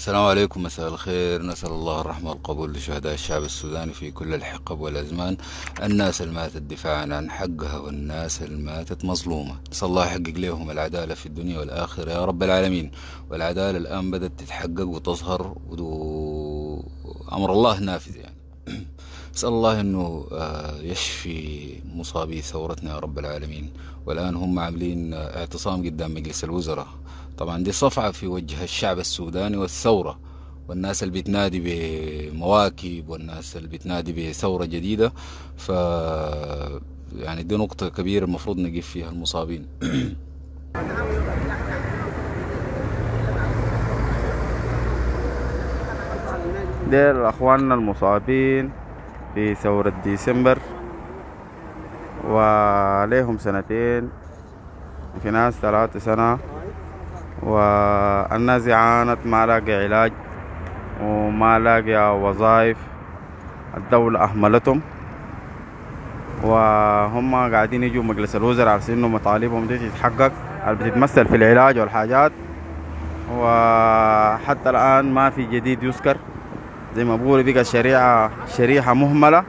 السلام عليكم مساء الخير نسأل الله الرحمة والقبول لشهداء الشعب السوداني في كل الحقب والأزمان الناس اللي ماتت دفاعا عن حقها والناس اللي ماتت مظلومة نسأل الله يحقق لهم العدالة في الدنيا والآخرة يا رب العالمين والعدالة الآن بدأت تتحقق وتظهر ودو أمر الله نافذ يعني نسأل الله أنه آه، يشفي مصابي ثورتنا يا رب العالمين والآن هم عاملين آه، اعتصام قدام مجلس الوزراء طبعا دي صفعة في وجه الشعب السوداني والثورة والناس اللي بتنادي بمواكب والناس اللي بتنادي بثورة جديدة ف يعني دي نقطة كبيرة المفروض نجيب فيها المصابين دي اخواننا المصابين في ثورة ديسمبر وليهم سنتين في ناس ثلاثة سنة والناس عانت ما لاقي علاج وما لاقي وظائف الدولة أهملتهم وهم قاعدين يجوا مجلس الوزراء على انه مطالبهم دي تتحقق بتتمثل في العلاج والحاجات وحتى الآن ما في جديد يذكر زي ما بقول بقى الشريعة شريحة مهملة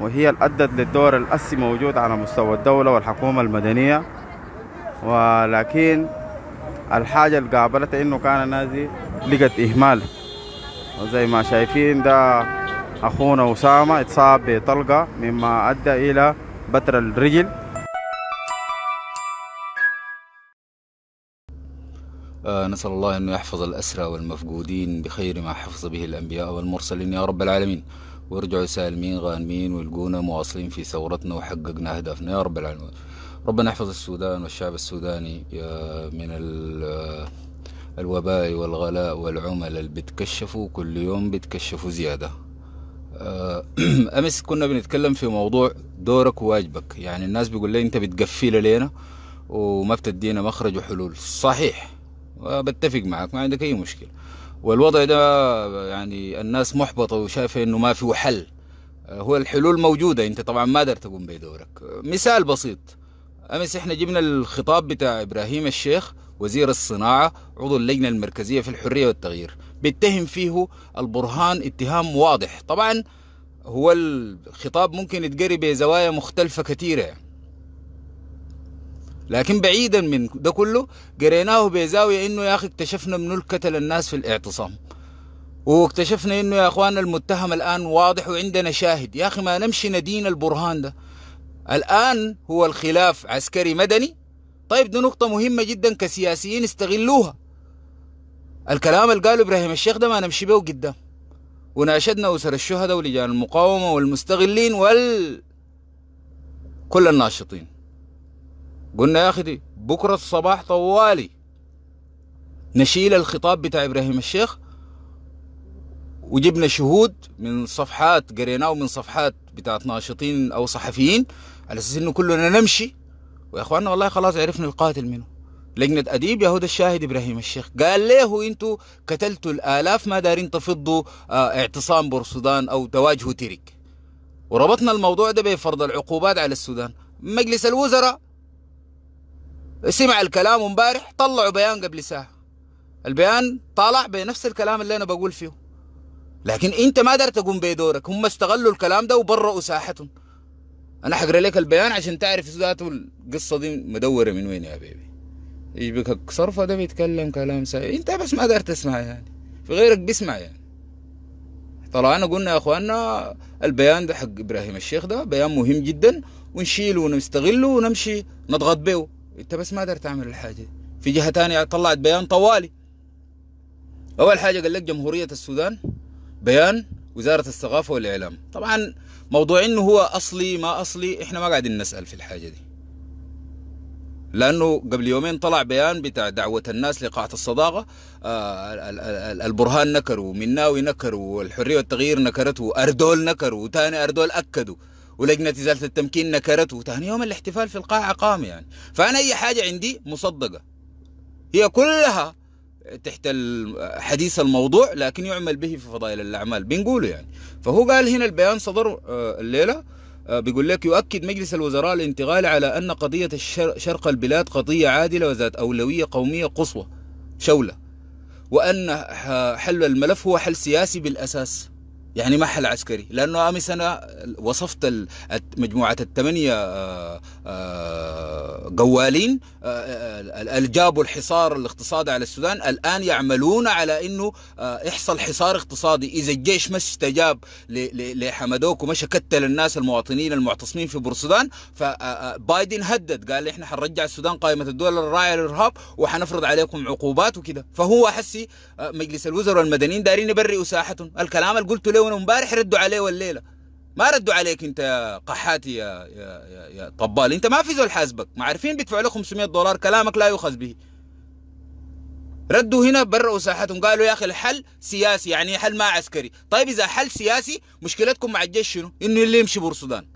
وهي اللي أدت للدور الأسي موجود على مستوى الدولة والحكومة المدنية ولكن الحاجة اللي قابلتها إنه كان نازي لقت إهمال وزي ما شايفين ده أخونا أسامة اتصاب بطلقة مما أدى إلى بتر الرجل آه نسأل الله أن يحفظ الأسرى والمفقودين بخير ما حفظ به الأنبياء والمرسلين يا رب العالمين ويرجعوا سالمين غانمين ويلقونا مواصلين في ثورتنا وحققنا أهدافنا يا رب العالمين ربنا يحفظ السودان والشعب السوداني من الوباء والغلاء والعمل اللي بتكشفوا كل يوم بتكشفوا زيادة آه، أمس كنا بنتكلم في موضوع دورك وواجبك يعني الناس بيقول لي أنت بتقفل لينا وما بتدينا مخرج وحلول صحيح وبتفق معك ما عندك أي مشكلة والوضع ده يعني الناس محبطة وشايفة أنه ما في حل آه، هو الحلول موجودة أنت طبعا ما قدرت تقوم بدورك آه، مثال بسيط امس احنا جبنا الخطاب بتاع ابراهيم الشيخ وزير الصناعه عضو اللجنه المركزيه في الحريه والتغيير بيتهم فيه البرهان اتهام واضح طبعا هو الخطاب ممكن يتقري بزوايا مختلفه كثيره لكن بعيدا من ده كله قريناه بزاويه انه يا اخي اكتشفنا من الكتل الناس في الاعتصام واكتشفنا انه يا اخوان المتهم الان واضح وعندنا شاهد يا اخي ما نمشي ندين البرهان ده الآن هو الخلاف عسكري مدني طيب دي نقطة مهمة جدا كسياسيين استغلوها الكلام اللي قاله إبراهيم الشيخ ده ما نمشي به قدام وناشدنا أسر الشهداء ولجان المقاومة والمستغلين وال كل الناشطين قلنا يا أخي دي بكرة الصباح طوالي نشيل الخطاب بتاع إبراهيم الشيخ وجبنا شهود من صفحات قريناه من صفحات بتاعت ناشطين أو صحفيين على اساس انه كلنا نمشي ويا اخواننا والله خلاص عرفنا القاتل منه لجنة أديب يهود الشاهد إبراهيم الشيخ قال ليه أنتوا قتلتوا الآلاف ما دارين تفضوا آه، اعتصام بورسودان أو تواجهوا ترك وربطنا الموضوع ده بفرض العقوبات على السودان مجلس الوزراء سمع الكلام امبارح طلعوا بيان قبل ساعة البيان طالع بنفس الكلام اللي أنا بقول فيه لكن أنت ما دار تقوم بدورك هم استغلوا الكلام ده وبرؤوا ساحتهم انا حقرا لك البيان عشان تعرف ذاته القصه دي مدوره من وين يا بيبي ايش بك صرفه ده بيتكلم كلام سيء انت بس ما قدرت تسمع يعني في غيرك بيسمع يعني طلعنا قلنا يا اخواننا البيان ده حق ابراهيم الشيخ ده بيان مهم جدا ونشيله ونستغله ونمشي نضغط بيه انت بس ما قدرت تعمل الحاجه دي في جهه ثانيه طلعت بيان طوالي اول حاجه قال لك جمهوريه السودان بيان وزاره الثقافه والاعلام طبعا موضوع انه هو اصلي ما اصلي احنا ما قاعدين نسال في الحاجه دي لانه قبل يومين طلع بيان بتاع دعوه الناس لقاعه الصداقه آه، البرهان نكروا ومناوي نكروا والحريه والتغيير نكرته اردول نكروا وتاني اردول اكدوا ولجنة إزالة التمكين نكرته تاني يوم الاحتفال في القاعة قام يعني فأنا أي حاجة عندي مصدقة هي كلها تحت حديث الموضوع لكن يعمل به في فضائل الأعمال بنقوله يعني فهو قال هنا البيان صدر آه، الليلة آه، بيقول لك يؤكد مجلس الوزراء الانتقال على أن قضية شرق البلاد قضية عادلة وذات أولوية قومية قصوى شولة وأن حل الملف هو حل سياسي بالأساس يعني ما حل عسكري لانه امس انا وصفت مجموعه الثمانيه آه، آه، قوالين آه، اللي جابوا الحصار الاقتصادي على السودان الان يعملون على انه يحصل حصار اقتصادي اذا الجيش ما استجاب لحمدوك ومشى كتل الناس المواطنين المعتصمين في بورسودان فبايدن هدد قال احنا حنرجع السودان قائمه الدول الراعيه للارهاب وحنفرض عليكم عقوبات وكده فهو حسي آه، مجلس الوزراء والمدنيين دارين يبرئوا ساحتهم الكلام اللي قلته له امبارح ردوا عليه والليله ما ردوا عليك انت يا قحاتي يا يا يا, يا طبال انت ما في زول حاسبك ما عارفين بيدفعوا له 500 دولار كلامك لا يؤخذ به ردوا هنا برئوا ساحتهم قالوا يا اخي الحل سياسي يعني حل ما عسكري طيب اذا حل سياسي مشكلتكم مع الجيش شنو انه اللي يمشي بورصدان.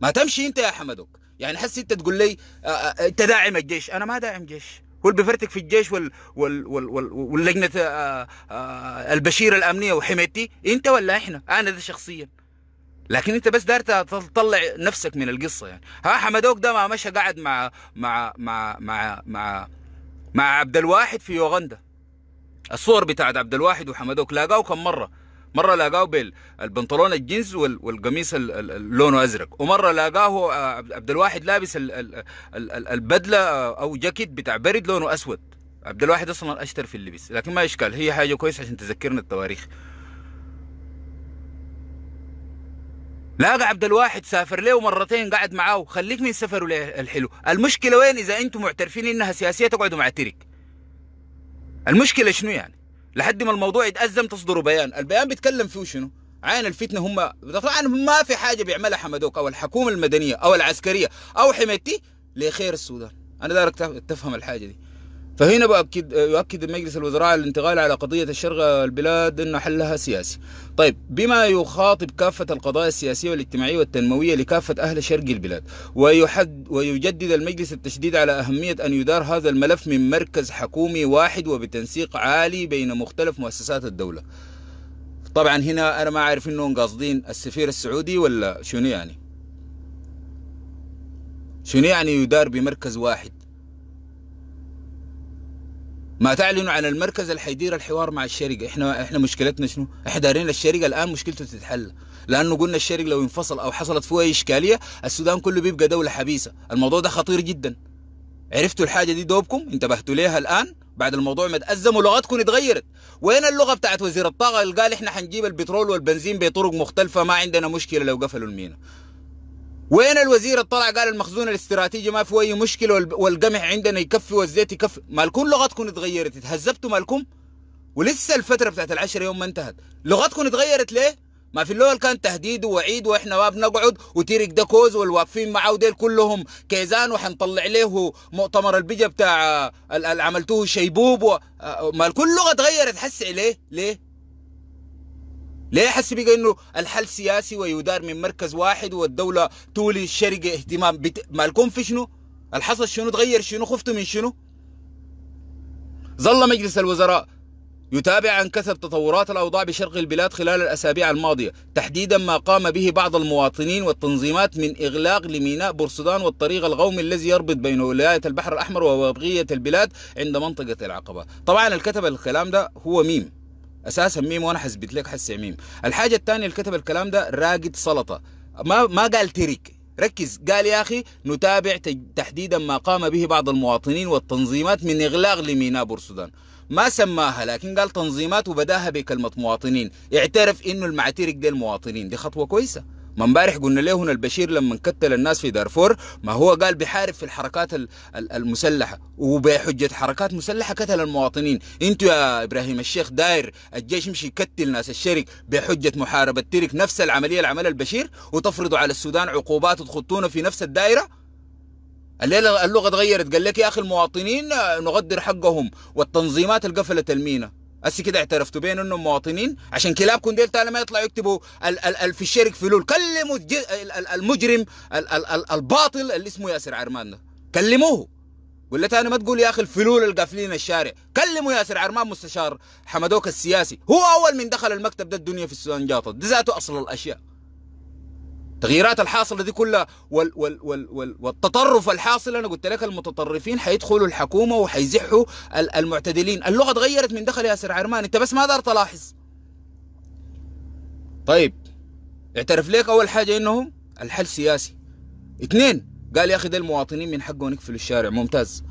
ما تمشي انت يا حمدوك يعني حس انت تقول لي آه، آه، انت داعم الجيش انا ما داعم جيش بيفرتك في الجيش وال وال وال وال واللجنة آه، آه، البشيرة الأمنية وحمايتي أنت ولا إحنا أنا ده شخصيا لكن انت بس دارت تطلع نفسك من القصه يعني ها حمدوك ده ما مشى قاعد مع مع مع مع مع مع عبد الواحد في يوغندا الصور بتاعت عبد الواحد وحمدوك لاقاه كم مره مره لقاه بالبنطلون الجينز والقميص لونه ازرق ومره لقاه آه، عبد الواحد لابس البدله آه، او جاكيت بتاع برد لونه اسود عبد الواحد اصلا اشتر في اللبس لكن ما اشكال هي حاجه كويسه عشان تذكرنا التواريخ لاقى عبد الواحد سافر له مرتين قعد معاه خليك من سفره الحلو المشكله وين اذا انتم معترفين انها سياسيه تقعدوا مع ترك المشكله شنو يعني لحد ما الموضوع يتأزم تصدروا بيان البيان بيتكلم فيه شنو عين الفتنة هم طبعا ما في حاجة بيعملها حمدوك أو الحكومة المدنية أو العسكرية أو حمايتي لخير السودان أنا دارك تفهم الحاجة دي فهنا بأكد يؤكد المجلس الوزراء الانتقال على قضية الشرق البلاد أن حلها سياسي طيب بما يخاطب كافة القضايا السياسية والاجتماعية والتنموية لكافة أهل شرق البلاد ويحد ويجدد المجلس التشديد على أهمية أن يدار هذا الملف من مركز حكومي واحد وبتنسيق عالي بين مختلف مؤسسات الدولة طبعا هنا أنا ما أعرف إنهم قاصدين السفير السعودي ولا شنو يعني شنو يعني يدار بمركز واحد ما تعلنوا عن المركز اللي حيدير الحوار مع الشركه احنا احنا مشكلتنا شنو احنا دارين الشركه الان مشكلته تتحل لانه قلنا الشركه لو انفصل او حصلت فيه اي اشكاليه السودان كله بيبقى دوله حبيسه الموضوع ده خطير جدا عرفتوا الحاجه دي دوبكم انتبهتوا ليها الان بعد الموضوع ما تأزم ولغتكم اتغيرت وين اللغه بتاعت وزير الطاقه اللي قال احنا حنجيب البترول والبنزين بطرق مختلفه ما عندنا مشكله لو قفلوا المينا وين الوزير طلع قال المخزون الاستراتيجي ما فيه اي مشكله والقمح عندنا يكفي والزيت يكفي مالكم لغتكم اتغيرت اتهذبتوا مالكم ولسه الفتره بتاعت العشر يوم ما انتهت لغتكم اتغيرت ليه ما في الاول كان تهديد ووعيد واحنا ما بنقعد وتيرك ده كوز والواقفين معاه وديل كلهم كيزان وحنطلع ليه مؤتمر البيجا بتاع اللي عملتوه شيبوب و... آه، ما الكل لغه تغيرت حس ليه ليه لا حس بك انه الحل سياسي ويدار من مركز واحد والدوله تولي الشرق اهتمام بت... مالكم في شنو؟ الحصل شنو؟ تغير شنو؟ خفتوا من شنو؟ ظل مجلس الوزراء يتابع عن كثب تطورات الأوضاع بشرق البلاد خلال الأسابيع الماضية تحديدا ما قام به بعض المواطنين والتنظيمات من إغلاق لميناء بورسودان والطريق الغومي الذي يربط بين ولاية البحر الأحمر وبقية البلاد عند منطقة العقبة طبعا الكتب الكلام ده هو ميم اساسا ميم وانا حثبت لك حس ميم الحاجه الثانيه اللي كتب الكلام ده راقد سلطه ما ما قال تريك ركز قال يا اخي نتابع تحديدا ما قام به بعض المواطنين والتنظيمات من اغلاق لميناء بورسودان ما سماها لكن قال تنظيمات وبداها بكلمه مواطنين اعترف انه المعترك دي المواطنين دي خطوه كويسه ما امبارح قلنا له هنا البشير لما كتل الناس في دارفور ما هو قال بيحارب في الحركات المسلحه وبحجه حركات مسلحه قتل المواطنين انتوا يا ابراهيم الشيخ داير الجيش يمشي يكتل ناس الشرك بحجه محاربه ترك نفس العمليه اللي عملها البشير وتفرضوا على السودان عقوبات وتخطونا في نفس الدائره الليله اللغه تغيرت قال لك يا اخي المواطنين نغدر حقهم والتنظيمات اللي قفلت المينا بس كده اعترفتوا بين انهم مواطنين عشان كلابكم ديل تاني ما يطلعوا يكتبوا ال ال ال في الشرك فلول كلموا المجرم ال ال ال الباطل اللي اسمه ياسر عرمان ده كلموه ولا تاني ما تقول يا اخي الفلول القافلين الشارع كلموا ياسر عرمان مستشار حمدوك السياسي هو اول من دخل المكتب ده الدنيا في السودان جاطت ده ذاته اصل الاشياء التغييرات الحاصلة دي كلها وال وال وال وال والتطرف الحاصل أنا قلت لك المتطرفين حيدخلوا الحكومة وحيزحوا المعتدلين اللغة تغيرت من دخل ياسر عرمان أنت بس ما دار تلاحظ طيب اعترف ليك أول حاجة إنه الحل سياسي اثنين قال يا أخي ده المواطنين من حقهم يقفلوا الشارع ممتاز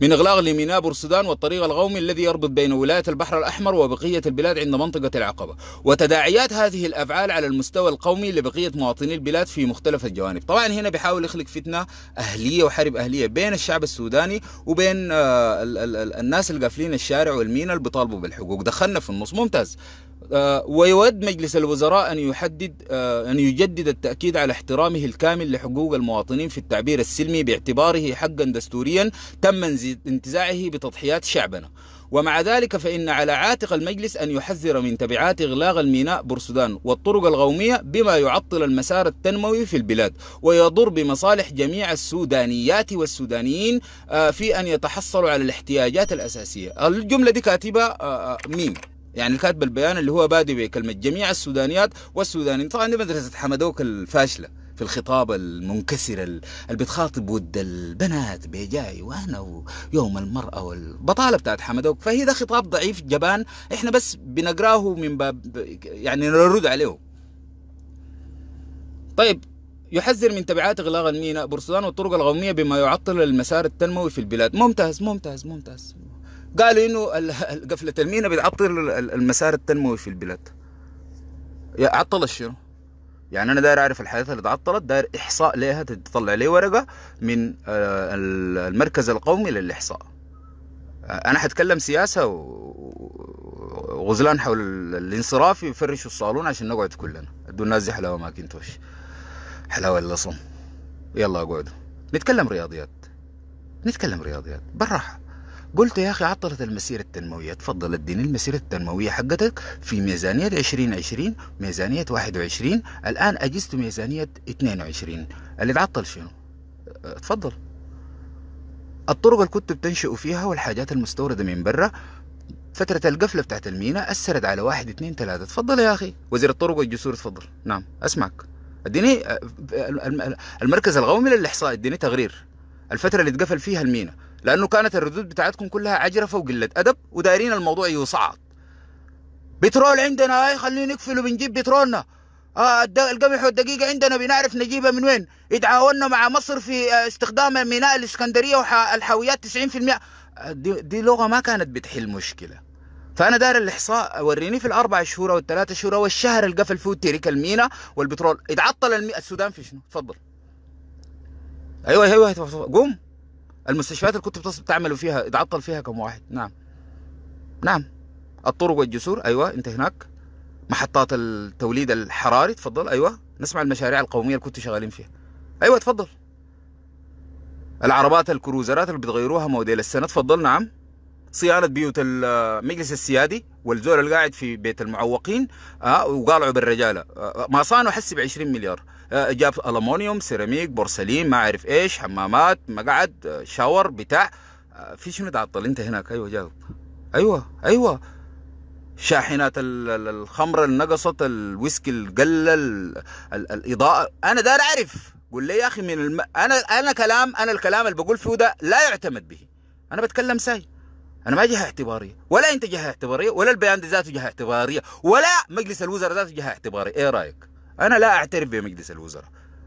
من إغلاق لميناء بورسودان والطريق القومي الذي يربط بين ولاية البحر الأحمر وبقية البلاد عند منطقة العقبة وتداعيات هذه الأفعال على المستوى القومي لبقية مواطني البلاد في مختلف الجوانب طبعا هنا بيحاول يخلق فتنة أهلية وحرب أهلية بين الشعب السوداني وبين آه، الناس اللي قافلين الشارع والمينا اللي بيطالبوا بالحقوق دخلنا في النص ممتاز آه، ويود مجلس الوزراء أن يحدد آه، أن يجدد التأكيد على احترامه الكامل لحقوق المواطنين في التعبير السلمي باعتباره حقا دستوريا تم انتزاعه بتضحيات شعبنا ومع ذلك فإن على عاتق المجلس أن يحذر من تبعات إغلاق الميناء بورسودان والطرق الغومية بما يعطل المسار التنموي في البلاد ويضر بمصالح جميع السودانيات والسودانيين آه، في أن يتحصلوا على الاحتياجات الأساسية الجملة دي كاتبة ميم يعني الكاتب البيان اللي هو بادئ بكلمة جميع السودانيات والسودانيين طبعا دي مدرسة حمدوك الفاشلة في الخطاب المنكسر اللي بتخاطب ود البنات بيجاي وانا ويوم المرأة والبطالة بتاعت حمدوك فهي ده خطاب ضعيف جبان احنا بس بنقراه من باب يعني نرد عليه طيب يحذر من تبعات اغلاق الميناء بورسودان والطرق الغوميه بما يعطل المسار التنموي في البلاد ممتاز ممتاز ممتاز قالوا انه قفله المينا بتعطل المسار التنموي في البلاد عطل شنو يعني انا داير اعرف الحادثة اللي تعطلت داير احصاء ليها تطلع لي ورقه من آه، المركز القومي للاحصاء انا حتكلم سياسه وغزلان حول الانصراف يفرشوا الصالون عشان نقعد كلنا ادوا الناس دي حلاوه ما كنتوش حلاوه اللصم يلا اقعدوا نتكلم رياضيات نتكلم رياضيات بالراحه قلت يا أخي عطلت المسيرة التنموية تفضل اديني المسيرة التنموية حقتك في ميزانية 2020 ميزانية 21 الآن أجزت ميزانية 22 اللي تعطل شنو؟ أه، تفضل الطرق اللي كنت بتنشئوا فيها والحاجات المستوردة من برا فترة القفلة بتاعت المينا أثرت على واحد اثنين ثلاثة تفضل يا أخي وزير الطرق والجسور تفضل نعم أسمعك اديني أه، أه، المركز القومي للإحصاء اديني تقرير الفترة اللي اتقفل فيها المينا لانه كانت الردود بتاعتكم كلها عجرفه وقله ادب ودايرين الموضوع يصعد بترول عندنا اي خلينا نقفل بنجيب بترولنا آه القمح والدقيقة عندنا بنعرف نجيبها من وين اتعاوننا مع مصر في آه، استخدام ميناء الإسكندرية والحاويات 90% آه، دي, دي لغة ما كانت بتحل مشكلة فأنا داير الإحصاء وريني في الأربع شهور أو الثلاثة شهور أو الشهر اللي قفل فيه ترك المينا والبترول اتعطل السودان في شنو؟ تفضل أيوه أيوه قوم المستشفيات اللي كنت بتعملوا فيها اتعطل فيها كم واحد نعم نعم الطرق والجسور ايوه انت هناك محطات التوليد الحراري تفضل ايوه نسمع المشاريع القوميه اللي كنتوا شغالين فيها ايوه تفضل العربات الكروزرات اللي بتغيروها موديل السنه تفضل نعم صيانه بيوت المجلس السيادي والزول اللي قاعد في بيت المعوقين آه، وقالعوا بالرجاله آه، ما صانوا حس ب 20 مليار آه، جاب المونيوم سيراميك بورسلين ما اعرف ايش حمامات مقعد شاور بتاع في شنو تعطل انت هناك ايوه جاوب ايوه ايوه شاحنات الخمر اللي نقصت الويسكي القل الاضاءه انا دار اعرف قول لي يا اخي من الم... انا انا كلام انا الكلام اللي بقول فيه ده لا يعتمد به انا بتكلم ساي انا ما جهه اعتباريه ولا انت جهه اعتباريه ولا البيان ده ذاته جهه اعتباريه ولا مجلس الوزراء ذاته جهه اعتباريه ايه رايك انا لا اعترف بمجلس الوزراء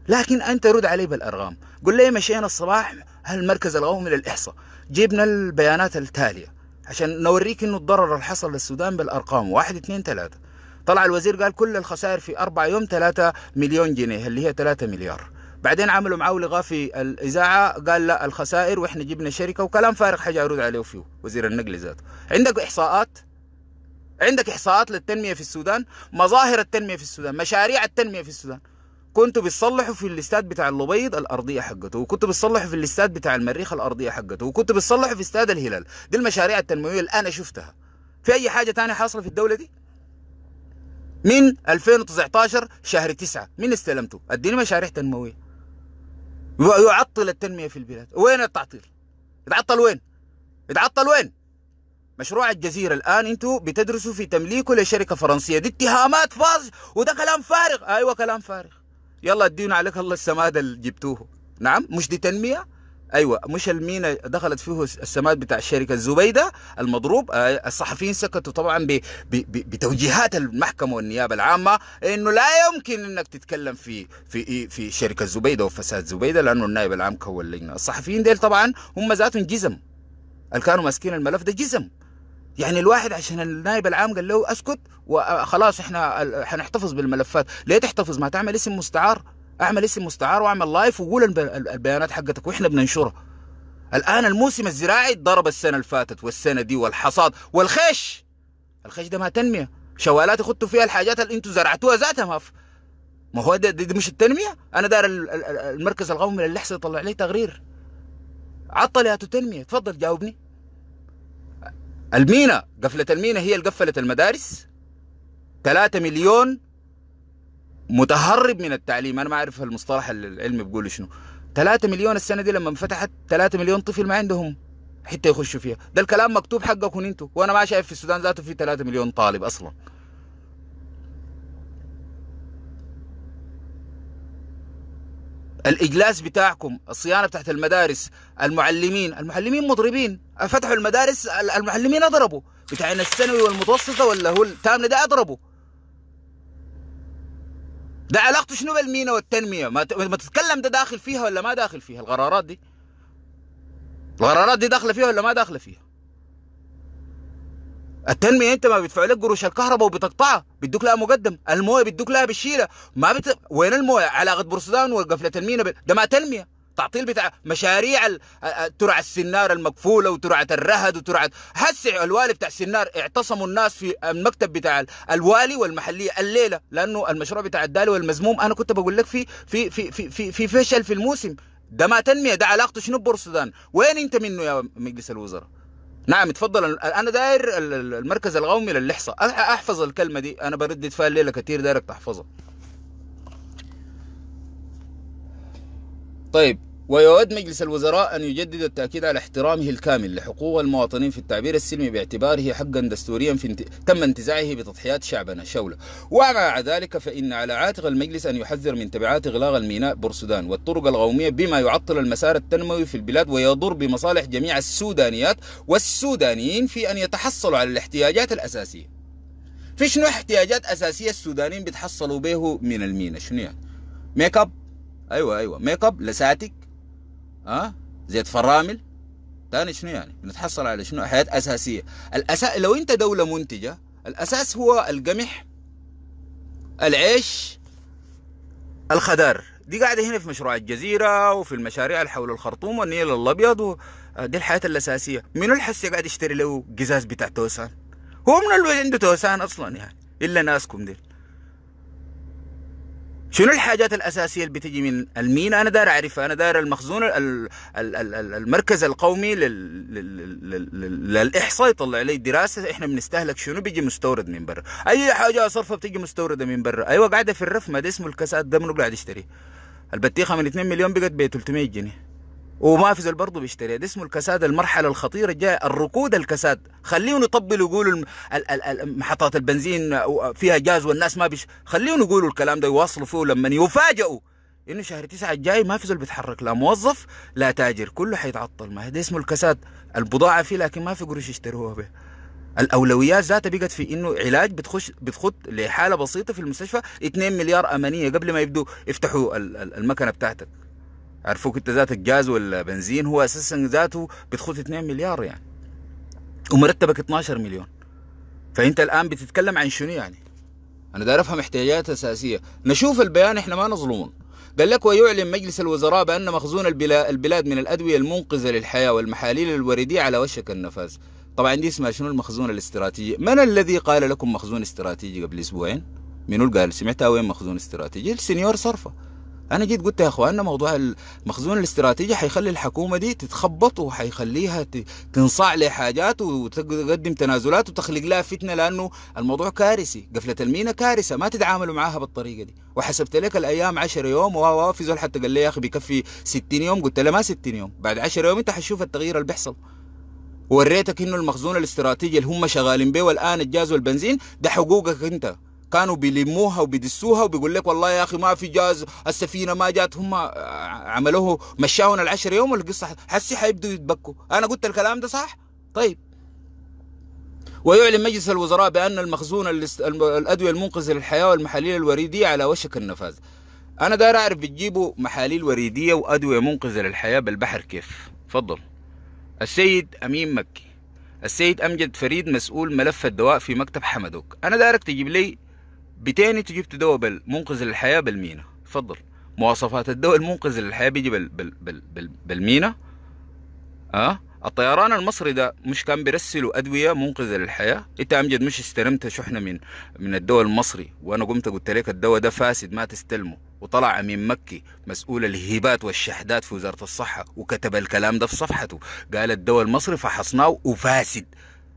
لكن انت رد علي بالارقام قل لي مشينا الصباح المركز القومي للاحصاء جبنا البيانات التاليه عشان نوريك انه الضرر اللي حصل للسودان بالارقام واحد اثنين ثلاثه طلع الوزير قال كل الخسائر في أربع يوم ثلاثة مليون جنيه اللي هي ثلاثة مليار بعدين عملوا معاه لغاء في الاذاعه قال لا الخسائر واحنا جبنا شركه وكلام فارغ حاجه ارد عليه فيه وزير النقل ذاته عندك احصاءات عندك احصاءات للتنميه في السودان مظاهر التنميه في السودان مشاريع التنميه في السودان كنتوا بتصلحوا في الاستاد بتاع اللبيض الارضيه حقته وكنتوا بتصلحوا في الاستاد بتاع المريخ الارضيه حقته وكنتوا بتصلحوا في استاد الهلال دي المشاريع التنمويه اللي انا شفتها في اي حاجه تانية حاصله في الدوله دي من 2019 شهر 9 مين استلمته اديني مشاريع تنمويه ويعطل التنمية في البلاد وين التعطيل يتعطل وين يتعطل وين مشروع الجزيرة الآن أنتوا بتدرسوا في تمليكه لشركة فرنسية دي اتهامات فاض وده كلام فارغ أيوة كلام فارغ يلا ادينا عليك الله السماد اللي جبتوه نعم مش دي تنمية ايوه مش المينا دخلت فيه السماد بتاع الشركه الزبيده المضروب آه، الصحفيين سكتوا طبعا ب ب بتوجيهات المحكمه والنيابه العامه انه لا يمكن انك تتكلم في في في شركه الزبيده وفساد زبيده لانه النائب العام كون لجنه الصحفيين ديل طبعا هم ذاتهم جزم اللي كانوا ماسكين الملف ده جزم يعني الواحد عشان النائب العام قال له اسكت وخلاص احنا حنحتفظ بالملفات ليه تحتفظ ما تعمل اسم مستعار اعمل اسم مستعار واعمل لايف وقول البيانات حقتك واحنا بننشرها الان الموسم الزراعي ضرب السنه اللي فاتت والسنه دي والحصاد والخش الخش ده ما تنميه شوالات يخطوا فيها الحاجات اللي انتم زرعتوها ذاتها ما ما هو ده, ده مش التنميه انا دار المركز القومي من يطلع لي تقرير عطل يا تنميه تفضل جاوبني المينا قفله المينا هي اللي قفلت المدارس 3 مليون متهرب من التعليم انا ما اعرف المصطلح العلمي بيقول شنو 3 مليون السنه دي لما انفتحت 3 مليون طفل ما عندهم حته يخشوا فيها ده الكلام مكتوب حقكم انتوا وانا ما شايف في السودان ذاته في 3 مليون طالب اصلا الاجلاس بتاعكم الصيانه بتاعت المدارس المعلمين المعلمين مضربين فتحوا المدارس المعلمين اضربوا بتاعنا الثانوي والمتوسطه ولا هو الثامنه ده اضربوا ده علاقته شنو بالمينا والتنمية ما, تتكلم ده داخل فيها ولا ما داخل فيها القرارات دي القرارات دي داخلة فيها ولا ما داخلة فيها التنمية انت ما بيدفعوا لك قروش الكهرباء وبتقطعها بيدوك لها مقدم المويه بيدوك لها بالشيله ما بت... وين المويه علاقه بورسودان وقفله المينا ب... ده ما تنميه التعطيل بتاع مشاريع ترعة السنار المقفوله وترعه الرهد وترعه هسع الوالي بتاع السنار اعتصموا الناس في المكتب بتاع الوالي والمحليه الليله لانه المشروع بتاع الدالي والمزموم انا كنت بقول لك في في في في في, في فشل في الموسم ده ما تنميه ده علاقته شنو بورسودان السودان وين انت منه يا مجلس الوزراء نعم تفضل انا داير المركز القومي للاحصاء احفظ الكلمه دي انا بردد فيها الليله كثير دايرك تحفظها طيب ويود مجلس الوزراء أن يجدد التأكيد على احترامه الكامل لحقوق المواطنين في التعبير السلمي باعتباره حقا دستوريا في انت... تم انتزاعه بتضحيات شعبنا الشولة ومع ذلك فإن على عاتق المجلس أن يحذر من تبعات إغلاق الميناء بورسودان والطرق الغومية بما يعطل المسار التنموي في البلاد ويضر بمصالح جميع السودانيات والسودانيين في أن يتحصلوا على الاحتياجات الأساسية في شنو احتياجات أساسية السودانيين بتحصلوا به من المينا شنو يعني ميك اب ايوه ايوه ميك اب لساتك ها زيت فرامل ثاني شنو يعني نتحصل على شنو حياة أساسية الأسا... لو أنت دولة منتجة الأساس هو القمح العيش الخضار دي قاعدة هنا في مشروع الجزيرة وفي المشاريع اللي حول الخرطوم والنيل الأبيض آه، دي الحياة الأساسية منو الحس قاعد يشتري له قزاز بتاع توسان هو من اللي عنده توسان أصلا يعني إلا ناسكم دي شنو الحاجات الاساسيه اللي بتجي من المينا انا داير اعرفها انا داير المخزون المركز القومي للاحصاء يطلع لي دراسه احنا بنستهلك شنو بيجي مستورد من برا اي حاجه اصرفها بتجي مستورده من برا ايوه قاعده في الرف ما دي اسمه الكاسات ده منو قاعد يشتريه البطيخه من 2 مليون بقت ب 300 جنيه وما في زول برضه بيشتري ده اسمه الكساد المرحلة الخطيرة الجاية الركود الكساد خليهم يطبلوا يقولوا محطات البنزين فيها جاز والناس ما بيش خليهم يقولوا الكلام ده يواصلوا فيه لما يفاجئوا انه شهر تسعة الجاي ما في زول بيتحرك لا موظف لا تاجر كله حيتعطل ما ده اسمه الكساد البضاعة فيه لكن ما في قروش يشتروها به الاولويات ذاتها بقت في انه علاج بتخش بتخط لحاله بسيطه في المستشفى 2 مليار امنيه قبل ما يبدوا يفتحوا المكنه بتاعتك عرفوك انت ذات الجاز ولا بنزين هو اساسا ذاته بتخوت 2 مليار يعني ومرتبك 12 مليون فانت الان بتتكلم عن شنو يعني انا داير افهم احتياجات اساسيه نشوف البيان احنا ما نظلمون قال لك ويعلن مجلس الوزراء بأن مخزون البلاد من الأدوية المنقذة للحياة والمحاليل الوريدية على وشك النفاذ طبعا دي اسمها شنو المخزون الاستراتيجي من الذي قال لكم مخزون استراتيجي قبل أسبوعين منو اللي قال سمعتها وين مخزون استراتيجي السنيور صرفه انا جيت قلت يا اخوانا موضوع المخزون الاستراتيجي حيخلي الحكومه دي تتخبط وحيخليها تنصاع لحاجات وتقدم تنازلات وتخلق لها فتنه لانه الموضوع كارثي قفله المينا كارثه ما تتعاملوا معاها بالطريقه دي وحسبت لك الايام 10 يوم و في زول حتى قال لي يا اخي بيكفي 60 يوم قلت له ما 60 يوم بعد 10 يوم انت حتشوف التغيير اللي بيحصل وريتك انه المخزون الاستراتيجي اللي هم شغالين به والان الجاز والبنزين ده حقوقك انت كانوا بيلموها وبيدسوها وبيقول لك والله يا اخي ما في جاز السفينه ما جات هم عملوه مشاهم العشر يوم القصه حسي حيبدوا يتبكوا انا قلت الكلام ده صح طيب ويعلن مجلس الوزراء بأن المخزون الأدوية المنقذة للحياة والمحاليل الوريدية على وشك النفاذ أنا داير أعرف بتجيبوا محاليل وريدية وأدوية منقذة للحياة بالبحر كيف تفضل السيد أمين مكي السيد أمجد فريد مسؤول ملف الدواء في مكتب حمدوك أنا دايرك تجيب لي بتاني انت جبت دواء منقذ للحياه بالمينا تفضل مواصفات الدواء المنقذ للحياه بيجي بال بال بال بال بالمينا اه الطيران المصري ده مش كان بيرسلوا ادويه منقذه للحياه انت امجد مش استلمت شحنه من من الدواء المصري وانا قمت قلت لك الدواء ده فاسد ما تستلمه وطلع امين مكي مسؤول الهبات والشحدات في وزاره الصحه وكتب الكلام ده في صفحته قال الدواء المصري فحصناه وفاسد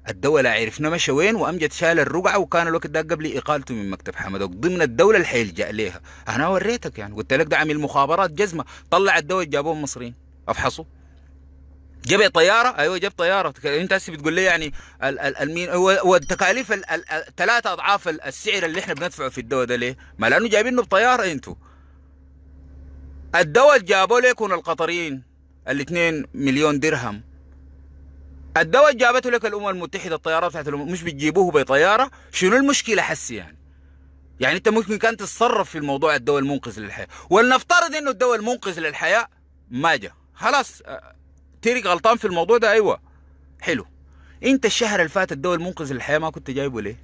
الدولة عرفنا مشى وين وأمجد شال الرقعة وكان الوقت ده قبل إقالته من مكتب حمدوك ضمن الدولة اللي حيلجأ ليها أنا وريتك يعني قلت لك ده عامل مخابرات جزمة طلع الدولة جابوه مصريين أفحصوا جاب طيارة أيوة جاب طيارة أنت هسه بتقول لي يعني ال ال المين هو التكاليف ثلاثة أضعاف السعر اللي إحنا بندفعه في الدواء ده ليه؟ ما لأنه جايبينه بطيارة أنتوا الدواء جابوا لكم القطريين الاثنين مليون درهم الدواء جابته لك الامم المتحده الطيارات بتاعت الأمم مش بتجيبوه بطياره شنو المشكله حسي يعني يعني انت ممكن كان تتصرف في الموضوع الدواء المنقذ للحياه ولنفترض انه الدواء المنقذ للحياه ما جاء خلاص آه، تيري غلطان في الموضوع ده ايوه حلو انت الشهر اللي فات الدواء المنقذ للحياه ما كنت جايبه ليه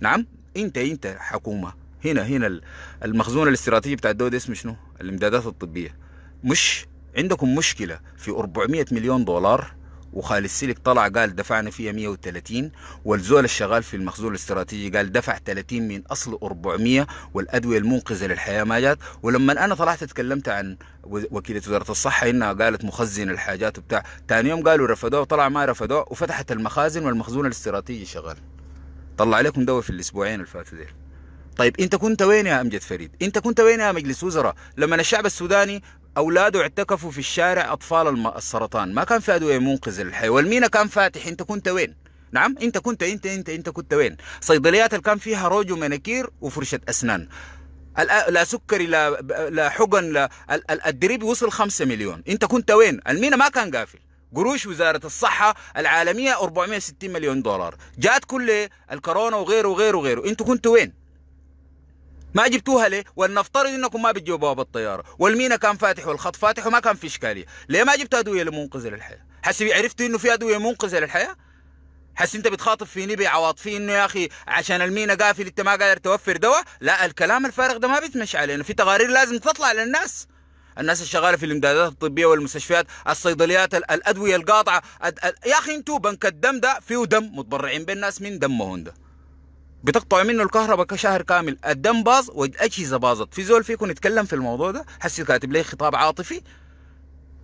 نعم انت انت حكومه هنا هنا المخزون الاستراتيجي بتاع الدواء ده اسمه شنو الامدادات الطبيه مش عندكم مشكله في 400 مليون دولار وخالد السلك طلع قال دفعنا فيها 130 والزول الشغال في المخزون الاستراتيجي قال دفع 30 من اصل 400 والادويه المنقذه للحياه ما جات ولما انا طلعت اتكلمت عن وكيله وزاره الصحه انها قالت مخزن الحاجات وبتاع ثاني يوم قالوا رفضوه طلع ما رفضوه وفتحت المخازن والمخزون الاستراتيجي شغال طلع عليكم دواء في الاسبوعين اللي فاتوا ديل طيب انت كنت وين يا امجد فريد؟ انت كنت وين يا مجلس وزراء؟ لما الشعب السوداني اولاده اعتكفوا في الشارع اطفال السرطان ما كان في ادويه منقذه للحياه والمينا كان فاتح انت كنت وين نعم انت كنت انت انت انت كنت وين صيدليات اللي كان فيها روج ومناكير وفرشه اسنان لا سكري لا لا حقن لا الدريب وصل 5 مليون انت كنت وين المينا ما كان قافل قروش وزارة الصحة العالمية 460 مليون دولار جات كل الكورونا وغيره وغيره وغيره انتوا كنتوا وين ما جبتوها ليه ولنفترض انكم ما بتجيبوا باب الطياره والمينا كان فاتح والخط فاتح وما كان في اشكاليه ليه ما جبت ادويه لمنقذه للحياه حسي عرفت انه في ادويه منقذه للحياه حس انت بتخاطب في نبي عواطفي انه يا اخي عشان المينا قافل انت ما قادر توفر دواء لا الكلام الفارغ ده ما بيتمشى علينا في تقارير لازم تطلع للناس الناس الشغاله في الامدادات الطبيه والمستشفيات الصيدليات الادويه القاطعه يا اخي انتوا بنك الدم ده فيه دم متبرعين بالناس من دمهم ده بتقطع منه الكهرباء شهر كامل الدم باظ والاجهزه باظت في زول فيكم يتكلم في الموضوع ده حسي كاتب لي خطاب عاطفي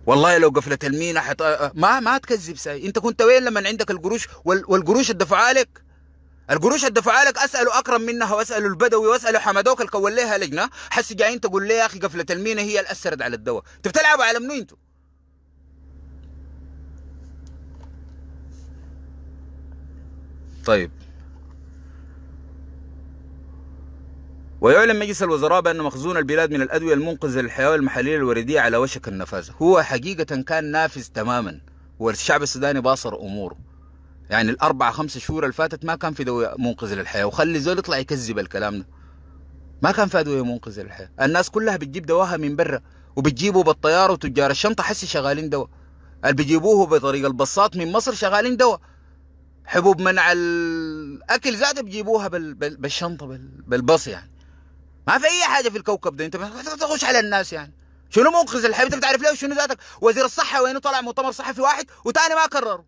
والله لو قفلت المينا حت... ما ما تكذب ساي انت كنت وين لما عندك القروش وال... والقروش الدفعه لك القروش الدفعه لك اساله اكرم منها واساله البدوي واساله حمدوك الكون ليها لجنه حسي جايين تقول لي يا اخي قفله المينا هي اللي اثرت على الدواء انت طيب بتلعبوا على منو انتوا طيب ويعلن مجلس الوزراء بأن مخزون البلاد من الأدوية المنقذة للحيوان المحلية الوريدية على وشك النفاذ هو حقيقة كان نافذ تماما والشعب السوداني باصر أموره يعني الأربع خمسة شهور اللي فاتت ما كان في دوية منقذة للحياة وخلي زول يطلع يكذب الكلام ده ما كان في أدوية منقذة للحياة الناس كلها بتجيب دواها من برا وبتجيبه بالطيارة وتجار الشنطة حسي شغالين دواء اللي بيجيبوه بطريق البصات من مصر شغالين دواء حبوب منع الأكل زاد بيجيبوها بالشنطة بالباص يعني ما في اي حاجه في الكوكب ده انت تخش على الناس يعني شنو منقذ الحياه انت بتعرف ليه شنو ذاتك وزير الصحه وينه طلع مؤتمر صحفي واحد وتاني ما كرره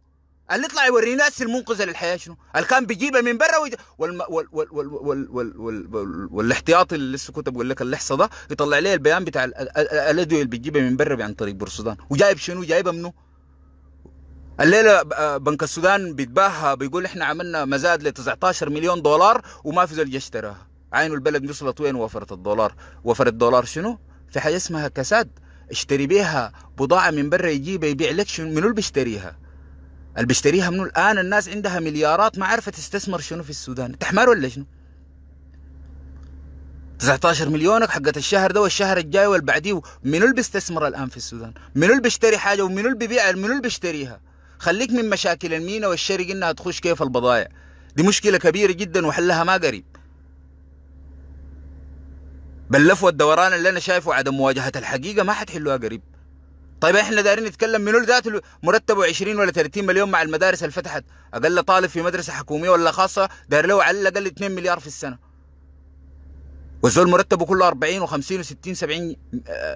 اللي يطلع يوري ناس المنقذ للحياه شنو؟ اللي كان بيجيبها من برا ويج... والم... وال... وال... وال... وال... وال... وال... وال... والاحتياطي اللي لسه كنت بقول لك حصل ده يطلع لي البيان بتاع الادويه اللي بتجيبها من برا عن طريق السودان وجايب شنو؟ جايبها منه؟ الليله آه، بنك السودان بيتباهى بيقول احنا عملنا مزاد ل 19 مليون دولار وما في زول يشتراها عين البلد وصلت وين وفرت الدولار وفرت الدولار شنو في حاجه اسمها كساد اشتري بيها بضاعه من برا يجيبها يبيع لك شنو منو اللي بيشتريها اللي بيشتريها منو الان الناس عندها مليارات ما عرفت تستثمر شنو في السودان تحمار ولا شنو 19 مليونك حقت الشهر ده والشهر الجاي واللي بعديه منو اللي بيستثمر الان في السودان؟ منو اللي بيشتري حاجه ومنو اللي بيبيع منو اللي بيشتريها؟ خليك من مشاكل المينا والشرق انها تخش كيف البضائع دي مشكله كبيره جدا وحلها ما قريب باللف والدوران اللي انا شايفه عدم مواجهه الحقيقه ما حتحلوها قريب طيب احنا دايرين نتكلم منو ذاته مرتبه 20 ولا 30 مليون مع المدارس اللي فتحت اقل طالب في مدرسه حكوميه ولا خاصه داير له على الاقل 2 مليار في السنه والزول مرتبه كله 40 و50 و60 70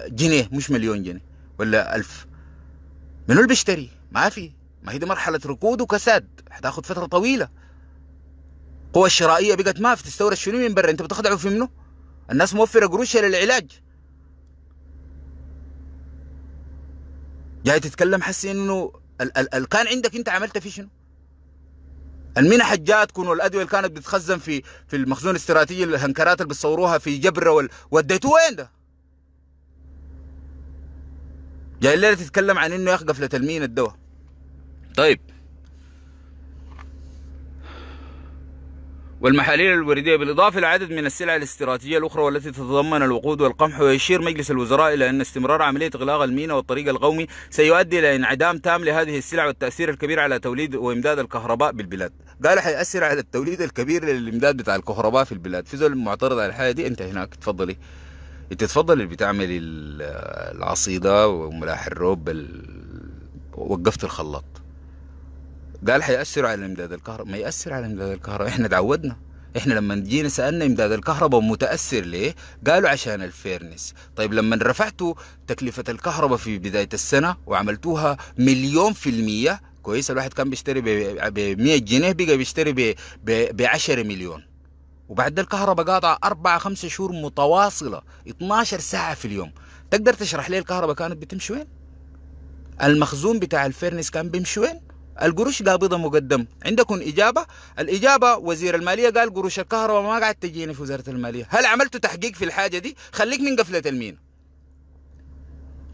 جنيه مش مليون جنيه ولا 1000 منو اللي بيشتري ما في ما هي دي مرحله ركود وكساد حتاخذ فتره طويله القوة الشرائية بقت ما في تستورد شنو من برا انت بتخدعه في منه الناس موفرة قروشها للعلاج جاي تتكلم حسي انه ال ال ال كان عندك انت عملت فيه شنو؟ المنح جاتكم والادويه اللي كانت بتتخزن في في المخزون الاستراتيجي الهنكرات اللي بتصوروها في جبره وال... وديتوه وين ده؟ جاي الليله تتكلم عن انه يا اخي قفله المين الدواء. طيب والمحاليل الوردية بالإضافة لعدد من السلع الاستراتيجية الأخرى والتي تتضمن الوقود والقمح ويشير مجلس الوزراء إلى أن استمرار عملية إغلاق المينا والطريق القومي سيؤدي إلى انعدام تام لهذه السلع والتأثير الكبير على توليد وإمداد الكهرباء بالبلاد قال حيأثر على التوليد الكبير للإمداد بتاع الكهرباء في البلاد في زول معترض على الحالة دي أنت هناك تفضلي أنت تفضل اللي بتعمل العصيدة وملاح الروب وقفت الخلاط قال حيأثر على امداد الكهرباء ما يأثر على امداد الكهرباء احنا تعودنا احنا لما جينا سالنا امداد الكهرباء متاثر ليه؟ قالوا عشان الفيرنس، طيب لما رفعتوا تكلفه الكهرباء في بدايه السنه وعملتوها مليون في الميه كويس الواحد كان بيشتري ب 100 جنيه بقى بيشتري ب 10 مليون وبعد الكهرباء قاطعة أربعة خمسة شهور متواصلة 12 ساعة في اليوم تقدر تشرح لي الكهرباء كانت بتمشي وين؟ المخزون بتاع الفيرنس كان بيمشي وين؟ القروش قابضة مقدم عندكم إجابة الإجابة وزير المالية قال قروش الكهرباء ما قاعد تجيني في وزارة المالية هل عملتوا تحقيق في الحاجة دي خليك من قفلة المين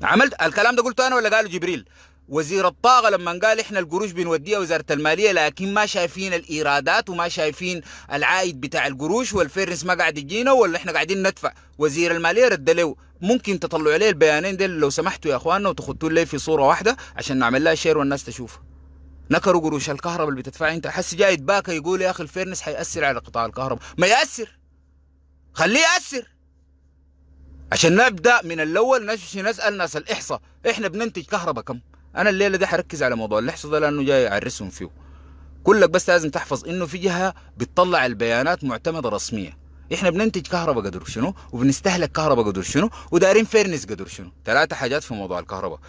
عملت الكلام ده قلته أنا ولا قاله جبريل وزير الطاقة لما قال احنا القروش بنوديها وزارة المالية لكن ما شايفين الايرادات وما شايفين العائد بتاع القروش والفيرنس ما قاعد يجينا ولا احنا قاعدين ندفع وزير المالية رد له ممكن تطلعوا عليه البيانين دي لو سمحتوا يا اخواننا وتخطوا لي في صورة واحدة عشان نعمل لها شير والناس تشوفها نكروا قروش الكهرباء اللي بتدفعها انت حس جاي يتباكى يقول يا اخي الفيرنس حيأثر على قطاع الكهرباء ما يأثر خليه يأثر عشان نبدا من الاول نمشي نسال ناس الاحصاء احنا بننتج كهرباء كم انا الليله دي حركز على موضوع الاحصاء ده لانه جاي اعرسهم فيه كلك بس لازم تحفظ انه في جهه بتطلع البيانات معتمده رسميه احنا بننتج كهرباء قدر شنو وبنستهلك كهرباء قدر شنو ودارين فيرنس قدر شنو ثلاثه حاجات في موضوع الكهرباء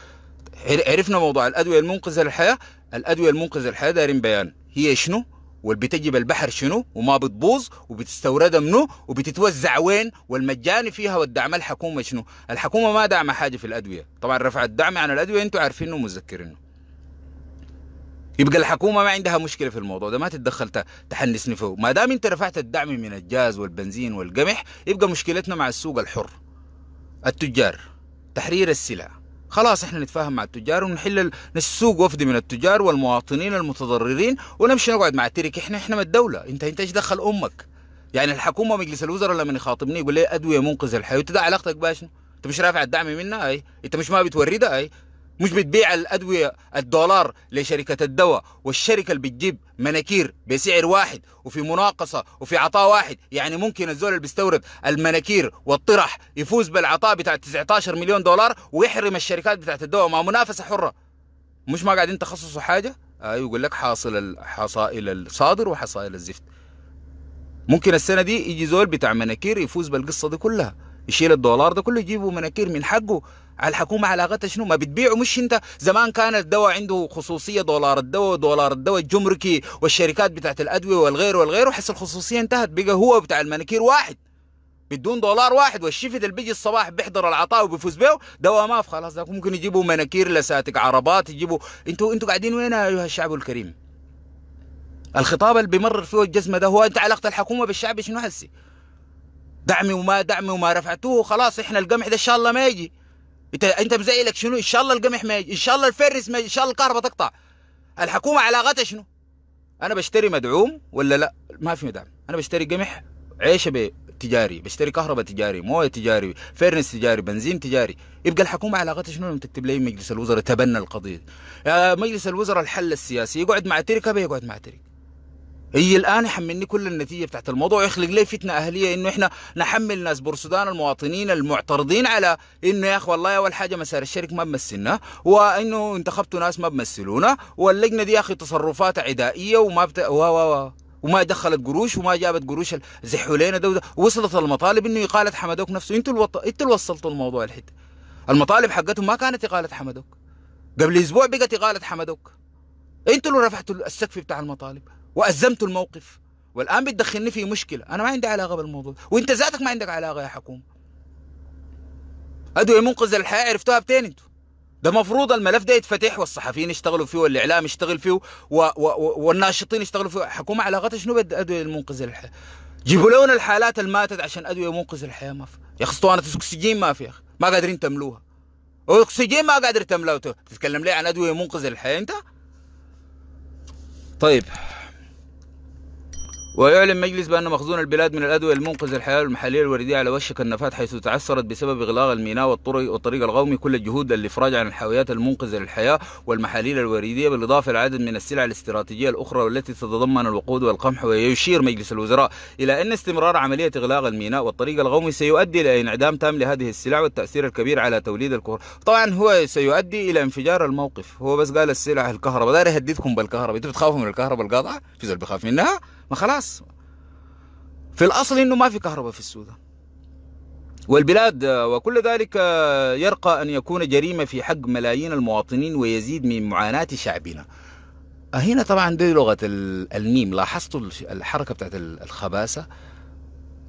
عرفنا موضوع الادويه المنقذه للحياه الادويه المنقذه للحياه دارين بيان هي شنو والبتجيب البحر شنو وما بتبوظ وبتستوردها منه وبتتوزع وين والمجاني فيها والدعم الحكومه شنو الحكومه ما دعم حاجه في الادويه طبعا رفع الدعم عن الادويه انتم عارفينه ومذكرينه يبقى الحكومه ما عندها مشكله في الموضوع ده ما تتدخل تحنسني فيه ما دام انت رفعت الدعم من الجاز والبنزين والقمح يبقى مشكلتنا مع السوق الحر التجار تحرير السلع خلاص احنا نتفاهم مع التجار ونحل نسوق وفد من التجار والمواطنين المتضررين ونمشي نقعد مع ترك احنا احنا من الدوله انت انت ايش دخل امك يعني الحكومه مجلس الوزراء لما يخاطبني يقول لي ادويه منقذ الحياه انت ده علاقتك باشنو انت مش رافع الدعم منا اي انت مش ما بتوردها اي مش بتبيع الادويه الدولار لشركه الدواء والشركه اللي بتجيب مناكير بسعر واحد وفي مناقصه وفي عطاء واحد يعني ممكن الزول اللي بيستورد المناكير والطرح يفوز بالعطاء بتاع 19 مليون دولار ويحرم الشركات بتاعت الدواء مع منافسه حره مش ما قاعدين تخصصوا حاجه ايوه يقول لك حاصل حصائل الصادر وحصائل الزفت ممكن السنه دي يجي زول بتاع مناكير يفوز بالقصه دي كلها يشيل الدولار ده كله يجيبوا مناكير من حقه على الحكومة علاقتها شنو ما بتبيعه مش انت زمان كان الدواء عنده خصوصية دولار الدواء دولار الدواء الجمركي والشركات بتاعت الأدوية والغير والغير وحس الخصوصية انتهت بقى هو بتاع المناكير واحد بدون دولار واحد والشفت اللي بيجي الصباح بيحضر العطاء وبيفوز به دواء ما في خلاص ده ممكن يجيبوا مناكير لساتك عربات يجيبوا انتوا انتوا قاعدين وين يا ايها الشعب الكريم الخطاب اللي بيمرر فيه الجزمة ده هو انت علاقة الحكومة بالشعب شنو هسي دعمي وما دعمي وما رفعتوه خلاص احنا القمح ده ان شاء الله ما يجي انت انت مزيلك شنو ان شاء الله القمح ما ان شاء الله الفرس ما ان شاء الله الكهرباء تقطع الحكومه علاقتها شنو انا بشتري مدعوم ولا لا ما في مدعم انا بشتري قمح عيشه تجاري بشتري كهرباء تجاري مويه تجاري فيرنس تجاري بنزين تجاري يبقى الحكومه علاقتها شنو لما تكتب لي مجلس الوزراء تبنى القضيه يا آه، مجلس الوزراء الحل السياسي يقعد مع تركه بيقعد مع ترك هي الان يحملني كل النتيجه بتاعت الموضوع يخلق لي فتنه اهليه انه احنا نحمل ناس بورسودان المواطنين المعترضين على انه يا اخي والله اول حاجه مسار الشرك ما بمثلنا وانه انتخبتوا ناس ما بمثلونا واللجنه دي يا اخي تصرفات عدائيه وما بت... و و و وما دخلت قروش وما جابت قروش زحولينا ده وصلت المطالب انه اقاله حمدوك نفسه انتوا الوط... انتوا اللي وصلتوا الموضوع الحته المطالب حقتهم ما كانت اقاله حمدوك قبل اسبوع بقت اقاله حمدوك انتوا اللي رفعتوا السقف بتاع المطالب وأزمت الموقف والآن بتدخلني في مشكلة أنا ما عندي علاقة بالموضوع وأنت ذاتك ما عندك علاقة يا حكومة أدوية منقذ الحياة عرفتوها بتين انتو ده مفروض الملف ده يتفتح والصحفيين يشتغلوا فيه والاعلام يشتغل فيه و... و... و... والناشطين يشتغلوا فيه حكومة علاقتها شنو بادويه المنقذ الحياه جيبوا لنا الحالات الماتت عشان ادويه منقذ الحياه ما في يا اخي اسطوانه اكسجين ما في يا اخي ما قادرين تملوها اكسجين ما قادر تملوه تتكلم ليه عن ادويه منقذ الحياه انت طيب ويعلن مجلس بأن مخزون البلاد من الأدوية المنقذة الحياة المحلية الوردية على وشك النفاذ حيث تعثرت بسبب إغلاق الميناء والطرق والطريق القومي كل الجهود للإفراج عن الحاويات المنقذة للحياة والمحاليل الوردية بالإضافة لعدد من السلع الاستراتيجية الأخرى والتي تتضمن الوقود والقمح ويشير مجلس الوزراء إلى أن استمرار عملية إغلاق الميناء والطريق القومي سيؤدي إلى انعدام تام لهذه السلع والتأثير الكبير على توليد الكهرباء طبعا هو سيؤدي إلى انفجار الموقف هو بس قال السلع الكهرباء داير يهددكم بالكهرباء أنتوا بتخافوا من الكهرباء القاطعة في زول بيخاف منها ما خلاص في الأصل أنه ما في كهرباء في السودان والبلاد آه، وكل ذلك آه، يرقى أن يكون جريمة في حق ملايين المواطنين ويزيد من معاناة شعبنا هنا طبعا دي لغة الميم لاحظتوا الحركة بتاعت الخباثة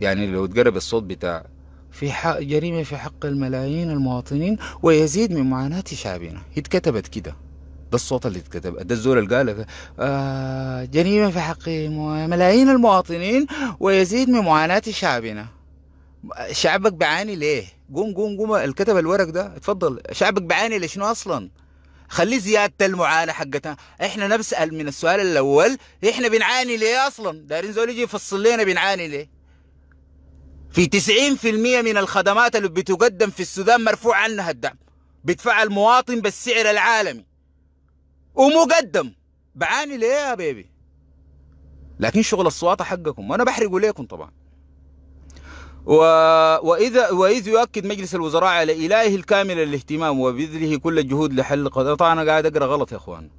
يعني لو تقرب الصوت بتاع في حق جريمة في حق الملايين المواطنين ويزيد من معاناة شعبنا اتكتبت كده ده الصوت اللي اتكتب ده الزول اللي قال آه جريمة في حق ملايين المواطنين ويزيد من معاناة شعبنا شعبك بعاني ليه قوم قوم قوم الكتب الورق ده اتفضل شعبك بعاني لشنو اصلا خلي زيادة المعاناة حقتنا احنا نسأل من السؤال الاول احنا بنعاني ليه اصلا دارين زول يجي يفصل لنا بنعاني ليه في 90% من الخدمات اللي بتقدم في السودان مرفوع عنها الدعم بيدفع المواطن بالسعر العالمي ومقدم بعاني ليه يا بيبي لكن شغل الصواطة حقكم وانا بحرقه ليكم طبعا و... وإذا وإذ يؤكد مجلس الوزراء على إله الكامل الاهتمام وبذله كل الجهود لحل قضية طبعا أنا قاعد أقرأ غلط يا إخوان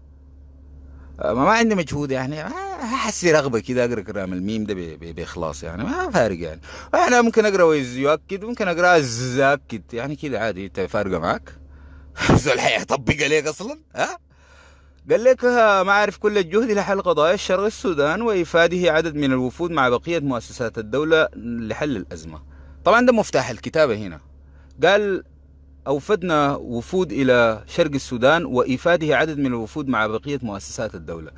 ما عندي مجهود يعني ما حسي رغبة كذا أقرأ كلام الميم ده ب... ب... بإخلاص يعني ما فارق يعني أنا ممكن أقرأ وإذ يؤكد ممكن أقرأ أكد يعني كذا عادي أنت فارقة معك زول حيطبق عليك أصلا ها قال لك ما اعرف كل الجهد لحل قضايا الشرق السودان وإفاده عدد من الوفود مع بقية مؤسسات الدولة لحل الأزمة طبعا ده مفتاح الكتابة هنا قال أوفدنا وفود إلى شرق السودان وإفاده عدد من الوفود مع بقية مؤسسات الدولة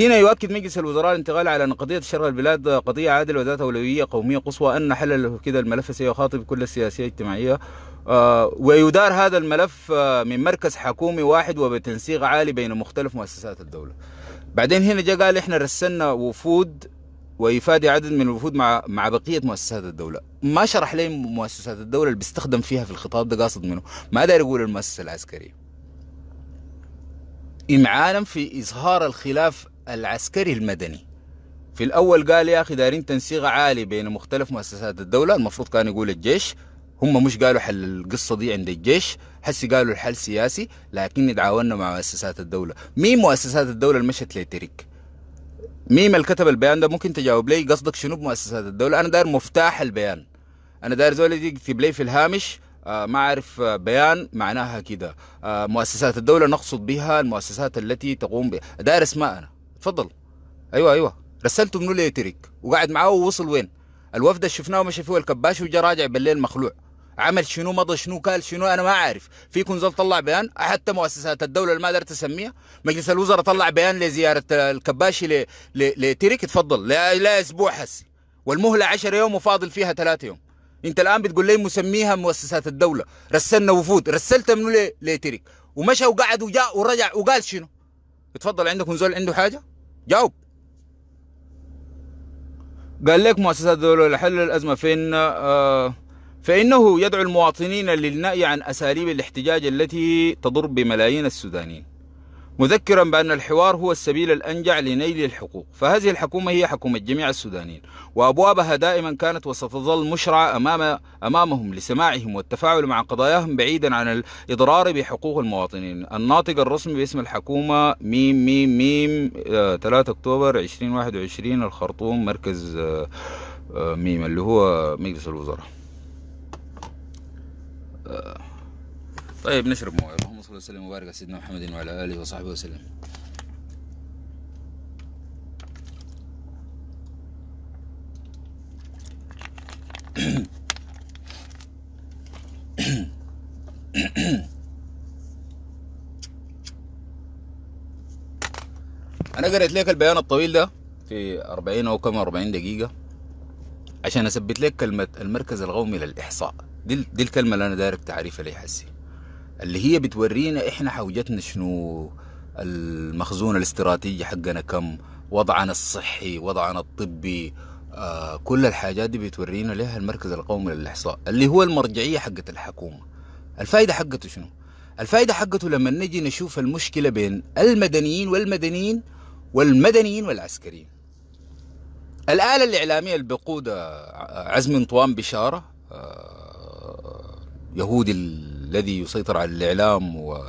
هنا يؤكد مجلس الوزراء الانتقال على أن قضية شرق البلاد قضية عادلة وذات أولوية قومية قصوى أن حل كده الملف سيخاطب كل السياسية الاجتماعية آه، ويدار هذا الملف آه، من مركز حكومي واحد وبتنسيق عالي بين مختلف مؤسسات الدولة بعدين هنا جاء قال احنا رسلنا وفود وإفادة عدد من الوفود مع مع بقية مؤسسات الدولة ما شرح لي مؤسسات الدولة اللي بيستخدم فيها في الخطاب ده قاصد منه ما داير يقول المؤسسة العسكرية إمعانا في إظهار الخلاف العسكري المدني في الأول قال يا أخي دارين تنسيق عالي بين مختلف مؤسسات الدولة المفروض كان يقول الجيش هم مش قالوا حل القصه دي عند الجيش حسي قالوا الحل سياسي لكن تعاوننا مع مؤسسات الدوله مين مؤسسات الدوله اللي مشت لتريك مين اللي كتب البيان ده ممكن تجاوب لي قصدك شنو بمؤسسات الدوله انا داير مفتاح البيان انا داير زول يكتب لي في الهامش آه ما اعرف آه، بيان معناها كده آه مؤسسات الدوله نقصد بها المؤسسات التي تقوم بها داير اسماء انا تفضل ايوه ايوه رسلته منو ليتريك وقعد معاه ووصل وين الوفد اللي شفناه مشى فيه الكباش وجا راجع بالليل مخلوع عمل شنو مضى شنو قال شنو انا ما عارف في كونزل طلع بيان حتى مؤسسات الدوله اللي ما قدرت اسميها مجلس الوزراء طلع بيان لزياره الكباشي ل... لترك تفضل لا... لا اسبوع حس والمهله 10 يوم وفاضل فيها ثلاثة يوم انت الان بتقول لي مسميها مؤسسات الدوله رسلنا وفود رسلت منو ليه لترك ومشى وقعد وجاء ورجع وقال شنو اتفضل عندك نزول عنده حاجه جاوب قال لك مؤسسات الدوله لحل الازمه فين آه فإنه يدعو المواطنين للنأي عن أساليب الاحتجاج التي تضر بملايين السودانيين مذكرا بأن الحوار هو السبيل الأنجع لنيل الحقوق فهذه الحكومة هي حكومة جميع السودانيين وأبوابها دائما كانت وستظل مشرعة أمام أمامهم لسماعهم والتفاعل مع قضاياهم بعيدا عن الإضرار بحقوق المواطنين الناطق الرسمي باسم الحكومة ميم ميم ميم 3 آه، أكتوبر 2021 الخرطوم مركز آه، آه، ميم اللي هو مجلس الوزراء طيب نشرب مويه اللهم صل وسلم وبارك على سيدنا محمد وعلى اله وصحبه وسلم انا قريت لك البيان الطويل ده في 40 او كم 40 دقيقه عشان اثبت لك كلمه المركز القومي للاحصاء دي, دي الكلمة اللي أنا دارك تعريفها لي حسي اللي هي بتورينا إحنا حوجتنا شنو المخزون الاستراتيجي حقنا كم وضعنا الصحي وضعنا الطبي آه كل الحاجات دي بتورينا لها المركز القومي للإحصاء اللي هو المرجعية حقت الحكومة الفائدة حقته شنو؟ الفائدة حقته لما نجي نشوف المشكلة بين المدنيين والمدنيين والمدنيين والعسكريين الآلة الإعلامية اللي بقودها عزم طوام بشارة آه اليهودي الذي يسيطر على الإعلام و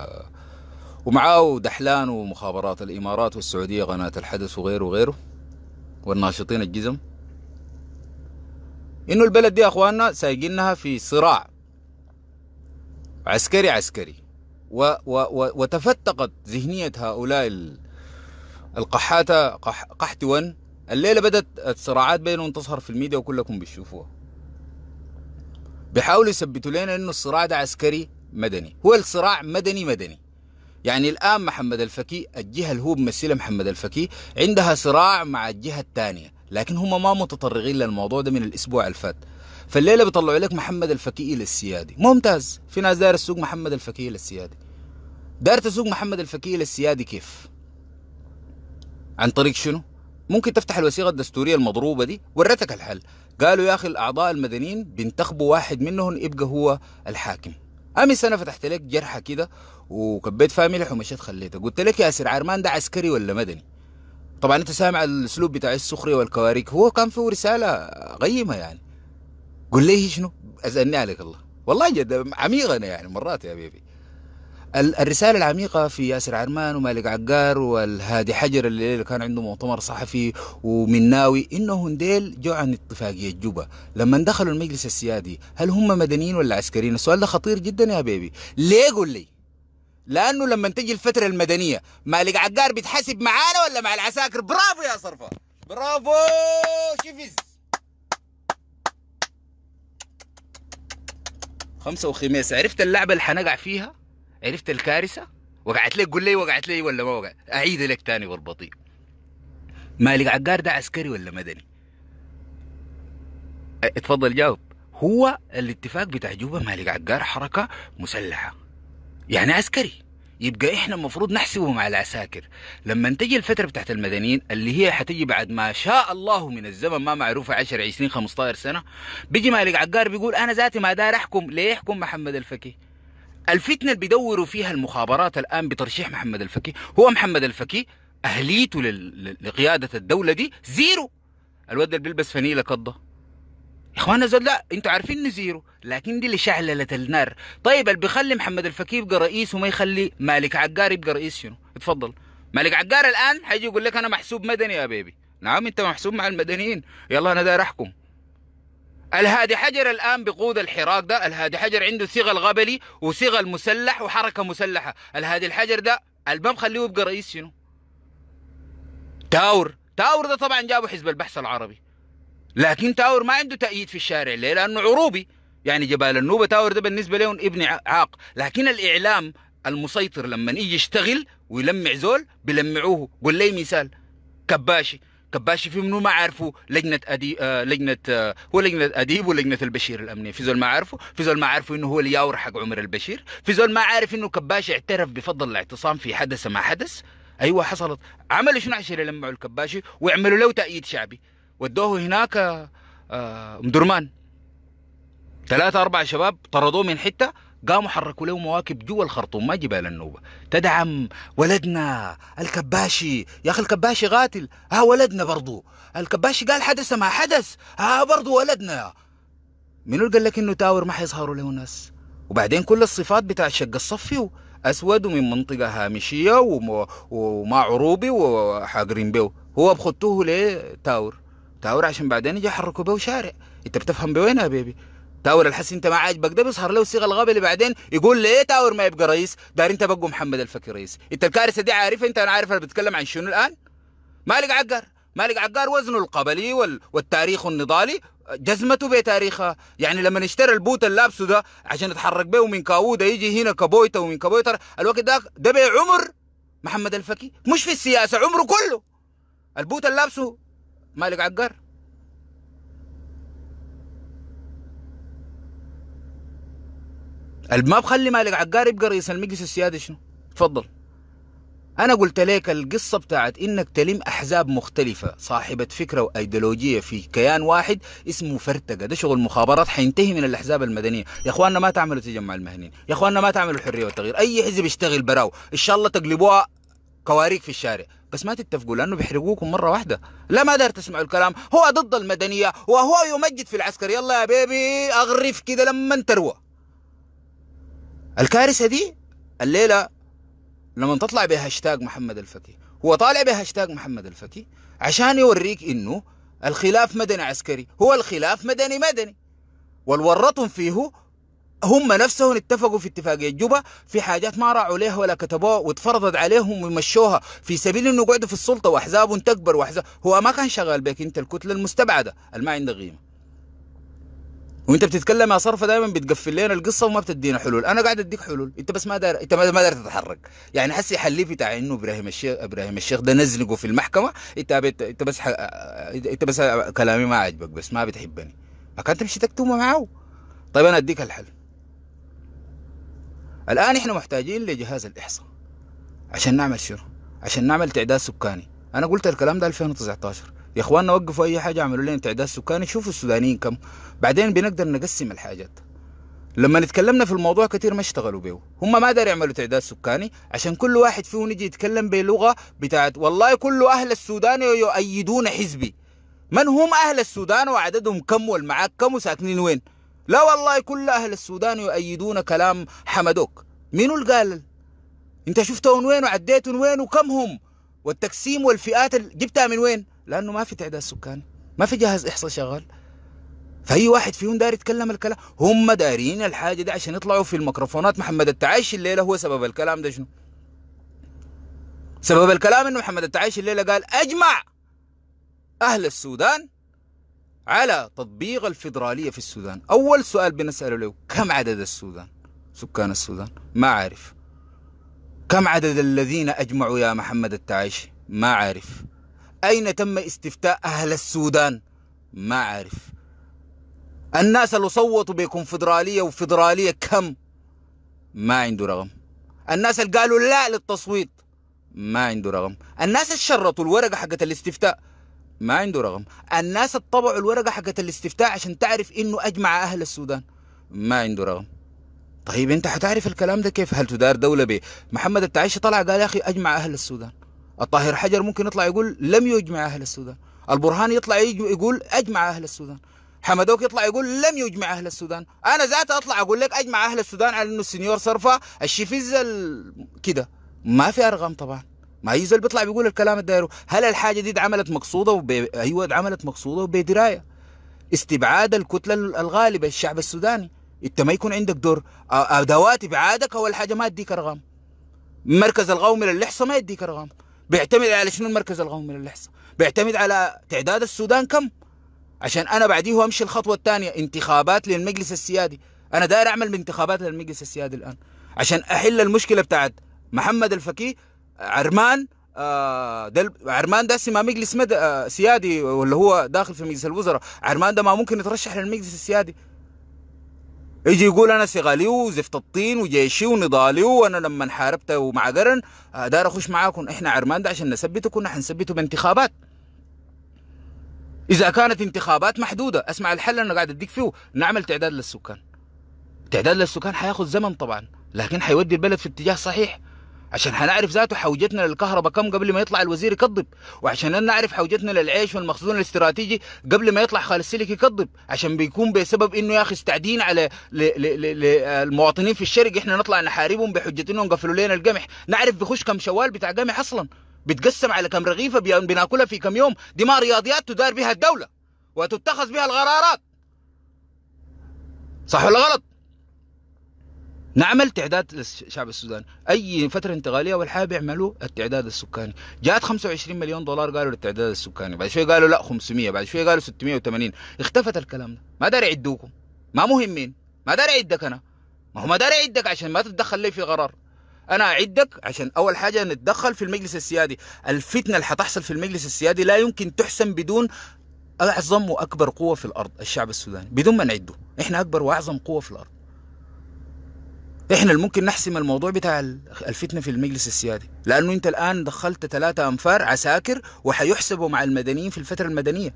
ومعاه دحلان ومخابرات الإمارات والسعودية قناة الحدث وغيره وغيره والناشطين الجزم إنه البلد دي أخواننا سايقينها في صراع عسكري عسكري و و و وتفتقت ذهنية هؤلاء القحاتة قح قحتون الليلة بدأت الصراعات بينهم تظهر في الميديا وكلكم بتشوفوها بيحاولوا يثبتوا لنا انه الصراع ده عسكري مدني هو الصراع مدني مدني يعني الان محمد الفكي الجهه اللي هو بمثلها محمد الفكي عندها صراع مع الجهه الثانيه لكن هم ما متطرقين للموضوع ده من الاسبوع الفات فالليله بيطلعوا لك محمد الفكي للسيادي ممتاز في ناس دار السوق محمد الفكي للسيادي داير تسوق محمد الفكي للسيادي كيف عن طريق شنو ممكن تفتح الوثيقه الدستوريه المضروبه دي ورتك الحل قالوا يا اخي الاعضاء المدنيين بينتخبوا واحد منهم يبقى هو الحاكم امس انا فتحت لك جرحه كده وكبيت فيها ملح ومشيت خليته قلت لك يا سير عرمان ده عسكري ولا مدني طبعا انت سامع الاسلوب بتاع السخريه والكواريك هو كان فيه رساله غيمه يعني قل لي شنو اسالني عليك الله والله جد عميق انا يعني مرات يا بيبي الرسالة العميقة في ياسر عرمان ومالك عقار والهادي حجر اللي كان عنده مؤتمر صحفي ومناوي إنه هنديل جو عن اتفاقية جوبا لما دخلوا المجلس السيادي هل هم مدنيين ولا عسكريين السؤال ده خطير جدا يا بيبي ليه قول لي لأنه لما تجي الفترة المدنية مالك عقار بيتحاسب معانا ولا مع العساكر برافو يا صرفة برافو شفز خمسة وخميس عرفت اللعبة اللي حنقع فيها عرفت الكارثه وقعت لك قول لي وقعت لي ولا ما وقعت اعيد لك تاني والبطيء مالك عقار ده عسكري ولا مدني اتفضل جاوب هو الاتفاق بتاع جوبا مالك عقار حركه مسلحه يعني عسكري يبقى احنا المفروض نحسبه مع العساكر لما تجي الفتره بتاعت المدنيين اللي هي حتيجي بعد ما شاء الله من الزمن ما معروفه 10 20 15 سنه بيجي مالك عقار بيقول انا ذاتي ما دار احكم ليه يحكم محمد الفكي الفتنه اللي بيدوروا فيها المخابرات الان بترشيح محمد الفكي هو محمد الفكي اهليته لقياده الدوله دي زيرو الواد اللي بيلبس فنيله قضه يا اخوانا زود لا انتوا عارفين انه زيرو لكن دي اللي شعللت النار طيب اللي بيخلي محمد الفكي يبقى رئيس وما يخلي مالك عقار يبقى رئيس شنو اتفضل مالك عقار الان حيجي يقول لك انا محسوب مدني يا بيبي نعم انت محسوب مع المدنيين يلا انا داير احكم الهادي حجر الان بقود الحراك ده الهادي حجر عنده ثغل الغبلي وثغل مسلح وحركه مسلحه الهادي الحجر ده الباب خليه يبقى رئيس شنو تاور تاور ده طبعا جابه حزب البحث العربي لكن تاور ما عنده تأييد في الشارع ليه لأنه عروبي يعني جبال النوبة تاور ده بالنسبة لهم ابن عاق لكن الإعلام المسيطر لما يجي يشتغل ويلمع زول بيلمعوه قول لي مثال كباشي كباشي في منو ما عارفه لجنه أدي... آه لجنه آه هو لجنه اديب ولجنه البشير الامنيه في زول ما عارفه في زول ما عارفه انه هو الياور حق عمر البشير في زول ما عارف انه كباشي اعترف بفضل الاعتصام في حدث ما حدث ايوه حصلت عملوا شنو عشان يلمعوا الكباشي ويعملوا له تأييد شعبي ودوه هناك آه... مدرمان ثلاثة أربعة شباب طردوه من حتة قاموا حركوا له مواكب جوا الخرطوم ما جبال النوبة تدعم ولدنا الكباشي يا أخي الكباشي قاتل ها ولدنا برضو الكباشي قال حدث ما حدث ها برضو ولدنا منو قال لك إنه تاور ما حيظهروا له ناس وبعدين كل الصفات بتاع شق الصفي أسود ومن منطقة هامشية وما, وما عروبي وحاقرين به هو بخطوه ليه تاور تاور عشان بعدين يجي يحركوا به شارع انت بتفهم بوين يا بيبي تاور الحسي انت ما عاجبك ده بيظهر له صيغه الغبيه اللي بعدين يقول ليه تاور ما يبقى رئيس دار انت بقوا محمد الفكي رئيس انت الكارثه دي عارفها انت انا عارف انا بتكلم عن شنو الان مالك عقار مالك عقار وزنه القبلي وال... والتاريخ النضالي جزمته بتاريخها يعني لما اشترى البوت اللابسه ده عشان يتحرك به ومن كاوده يجي هنا كبويته ومن كبويتر الوقت ده ده بعمر محمد الفكي مش في السياسه عمره كله البوت اللابسه مالك عقار ما بخلي مالك عقار يبقى رئيس المجلس السيادي شنو تفضل انا قلت لك القصه بتاعت انك تلم احزاب مختلفه صاحبه فكره وايديولوجيه في كيان واحد اسمه فرتقه ده شغل مخابرات حينتهي من الاحزاب المدنيه يا اخواننا ما تعملوا تجمع المهنيين يا اخواننا ما تعملوا الحريه والتغيير اي حزب يشتغل براو ان شاء الله تقلبوها كواريك في الشارع بس ما تتفقوا لانه بيحرقوكم مره واحده لا ما دار تسمعوا الكلام هو ضد المدنيه وهو يمجد في العسكر يلا يا بيبي اغرف كده لما تروى الكارثه دي الليله لما تطلع بهاشتاج محمد الفكي هو طالع بهاشتاج محمد الفكي عشان يوريك انه الخلاف مدني عسكري هو الخلاف مدني مدني والورطهم فيه هم نفسهم اتفقوا في اتفاقية جوبا في حاجات ما راعوا ليها ولا كتبوها واتفرضت عليهم ويمشوها في سبيل انه يقعدوا في السلطة واحزابهم تكبر واحزاب هو ما كان شغال بك انت الكتلة المستبعدة اللي ما عندها قيمة وانت بتتكلم يا صرفه دايما بتقفل لنا القصه وما بتدينا حلول انا قاعد اديك حلول انت بس ما دار انت ما دار تتحرك يعني حسي حليف بتاع انه ابراهيم الشيخ ابراهيم الشيخ ده نزلقه في المحكمه انت بت... انت بس ح... انت بس كلامي ما عاجبك بس ما بتحبني اكنت تمشي تكتمه معه طيب انا اديك الحل الان احنا محتاجين لجهاز الاحصاء عشان نعمل شنو عشان نعمل تعداد سكاني انا قلت الكلام ده 2019 يا اخواننا وقفوا اي حاجه اعملوا لنا تعداد سكاني شوفوا السودانيين كم بعدين بنقدر نقسم الحاجات لما نتكلمنا في الموضوع كثير ما اشتغلوا به هم ما داروا يعملوا تعداد سكاني عشان كل واحد فيهم يجي يتكلم بلغه بتاعت والله كل اهل السودان يؤيدون حزبي من هم اهل السودان وعددهم كم والمعاك كم وساكنين وين لا والله كل اهل السودان يؤيدون كلام حمدوك مين اللي قال انت شفتهم وين وعديتهم وين وكم هم والتقسيم والفئات جبتها من وين لانه ما في تعداد سكاني ما في جهاز احصاء شغال فاي واحد فيهم داري يتكلم الكلام هم دارين الحاجه دي عشان يطلعوا في الميكروفونات محمد التعايش الليله هو سبب الكلام ده شنو سبب الكلام انه محمد التعايش الليله قال اجمع اهل السودان على تطبيق الفدراليه في السودان اول سؤال بنساله له كم عدد السودان سكان السودان ما عارف كم عدد الذين اجمعوا يا محمد التعايشي ما عارف أين تم استفتاء أهل السودان ما أعرف الناس اللي صوتوا بكونفدرالية وفدرالية كم ما عنده رقم الناس اللي قالوا لا للتصويت ما عنده رقم الناس اللي شرطوا الورقة حقت الاستفتاء ما عنده رقم الناس اللي طبعوا الورقة حقت الاستفتاء عشان تعرف إنه أجمع أهل السودان ما عنده رقم طيب انت حتعرف الكلام ده كيف هل تدار دولة محمد التعيشي طلع قال يا اخي اجمع اهل السودان الطاهر حجر ممكن يطلع يقول لم يجمع أهل السودان البرهان يطلع يقول أجمع أهل السودان حمدوك يطلع يقول لم يجمع اهل السودان انا ذاتي اطلع اقول لك اجمع اهل السودان على انه السنيور صرفه الشفيز كده ما في ارقام طبعا ما هي زول بيطلع بيقول الكلام الدايره هل الحاجه دي اتعملت مقصوده وب... ايوه اتعملت مقصوده وبدرايه استبعاد الكتله الغالبه الشعب السوداني انت ما يكون عندك دور ادوات ابعادك اول حاجه ما تديك ارقام مركز القومي للحصه ما يديك ارقام بيعتمد على شنو المركز القومي للإحصاء بيعتمد على تعداد السودان كم عشان أنا بعديه أمشي الخطوة الثانية انتخابات للمجلس السيادي أنا داير أعمل بانتخابات للمجلس السيادي الآن عشان أحل المشكلة بتاعت محمد الفكي عرمان آه ده عرمان ده ما مجلس مد... آه سيادي واللي هو داخل في مجلس الوزراء عرمان ده ما ممكن يترشح للمجلس السيادي يجي يقول انا سغالي وزفت الطين وجيشي ونضالي وانا لما حاربت ومع قرن آه، دار اخش معاكم احنا عرمان ده عشان نثبته كنا حنثبته بانتخابات اذا كانت انتخابات محدوده اسمع الحل انا قاعد اديك فيه نعمل تعداد للسكان تعداد للسكان حياخذ زمن طبعا لكن حيودي البلد في اتجاه صحيح عشان حنعرف ذاته حوجتنا للكهرباء كم قبل ما يطلع الوزير يكذب وعشان نعرف حوجتنا للعيش والمخزون الاستراتيجي قبل ما يطلع خالد سلك يكذب عشان بيكون بسبب انه يا اخي استعدين على المواطنين في الشرق احنا نطلع نحاربهم بحجه انهم قفلوا لنا القمح نعرف بيخش كم شوال بتاع قمح اصلا بتقسم على كم رغيفه بناكلها في كم يوم دي ما رياضيات تدار بها الدوله وتتخذ بها القرارات صح ولا غلط نعمل تعداد للشعب السوداني اي فتره انتقاليه اول حاجه بيعملوا التعداد السكاني جات 25 مليون دولار قالوا للتعداد السكاني بعد شويه قالوا لا 500 بعد شويه قالوا 680 اختفت الكلام ده ما داري يعدوكم ما مهمين ما داري يعدك انا ما هو ما داري يعدك عشان ما تتدخل لي في قرار انا اعدك عشان اول حاجه نتدخل في المجلس السيادي الفتنه اللي حتحصل في المجلس السيادي لا يمكن تحسم بدون اعظم واكبر قوه في الارض الشعب السوداني بدون ما نعده احنا اكبر واعظم قوه في الارض احنا اللي ممكن نحسم الموضوع بتاع الفتنه في المجلس السيادي لانه انت الان دخلت ثلاثه انفار عساكر وحيحسبوا مع المدنيين في الفتره المدنيه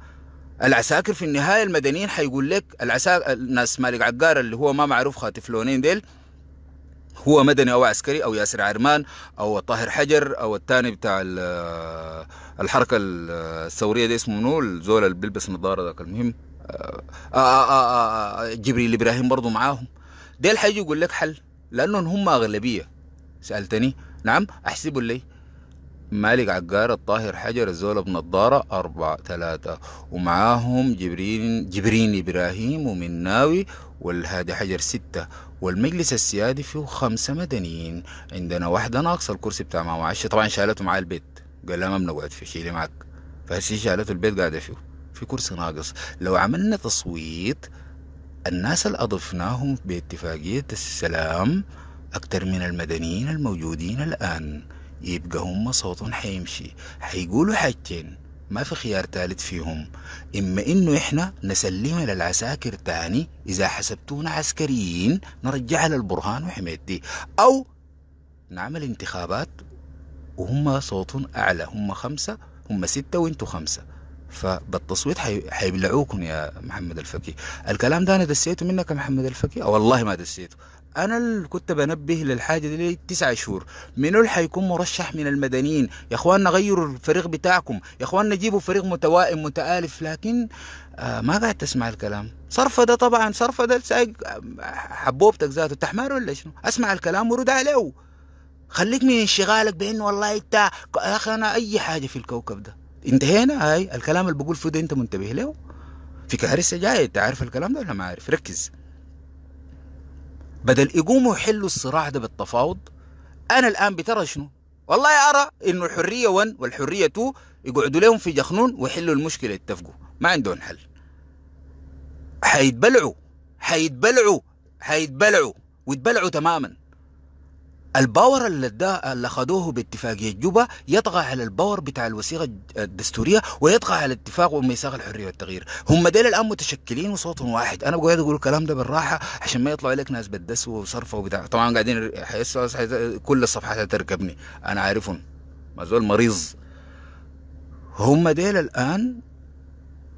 العساكر في النهايه المدنيين حيقول لك العساكر الناس مالك عقار اللي هو ما معروف خاطف لونين ديل هو مدني او عسكري او ياسر عرمان او طاهر حجر او الثاني بتاع الحركه الثوريه دي اسمه منو الزول اللي بيلبس نظاره ذاك المهم آآ آه، آآ آه، آآ آه، جبريل ابراهيم برضه معاهم ديل حيجي يقول لك حل لأنهم هم أغلبية سألتني نعم أحسبوا لي مالك عقار الطاهر حجر الزول ابن الضارة أربعة ثلاثة ومعاهم جبرين جبرين إبراهيم ومناوي والهادي حجر ستة والمجلس السيادي فيه خمسة مدنيين عندنا واحدة ناقصة الكرسي بتاع ماما عشة طبعا شالته معاه البيت قال لها ما بنقعد فيه شيلي معك فهسي شالته البيت قاعدة فيه في كرسي ناقص لو عملنا تصويت الناس اللي أضفناهم باتفاقية السلام أكتر من المدنيين الموجودين الآن يبقى هم صوتهم حيمشي حيقولوا حاجتين ما في خيار ثالث فيهم إما إنه إحنا نسلم للعساكر تاني إذا حسبتونا عسكريين نرجع للبرهان وحماية دي أو نعمل انتخابات وهم صوتهم أعلى هم خمسة هم ستة وانتوا خمسة فبالتصويت حي... حيبلعوكم يا محمد الفقيه الكلام ده انا دسيته منك يا محمد الفقيه والله ما دسيته انا اللي كنت بنبه للحاجه دي تسعة شهور منو اللي حيكون مرشح من المدنيين يا اخواننا غيروا الفريق بتاعكم يا اخواننا جيبوا فريق متوائم متالف لكن آه ما قاعد تسمع الكلام صرف ده طبعا صرف ده سايق حبوبتك ذاته تحمار ولا شنو اسمع الكلام ورد عليه خليك من انشغالك بانه والله انت يا اخي انا اي حاجه في الكوكب ده انتهينا هاي الكلام اللي بقول فيه ده انت منتبه له في كارثه جايه انت عارف الكلام ده ولا ما عارف ركز بدل يقوموا يحلوا الصراع ده بالتفاوض انا الان بترى شنو والله ارى انه الحريه 1 والحريه 2 يقعدوا لهم في جخنون ويحلوا المشكله يتفقوا ما عندهم حل حيتبلعوا حيتبلعوا حيتبلعوا ويتبلعوا تماما الباور اللي اللي خدوه باتفاقيه جوبا يطغى على الباور بتاع الوثيقه الدستوريه ويطغى على الاتفاق وميثاق الحريه والتغيير هم ديل الان متشكلين وصوتهم واحد انا قاعد اقول الكلام ده بالراحه عشان ما يطلع لك ناس بدس وصرفه وبتاع طبعا قاعدين كل الصفحات هتركبني انا عارفهم ما زول مريض هم ديل الان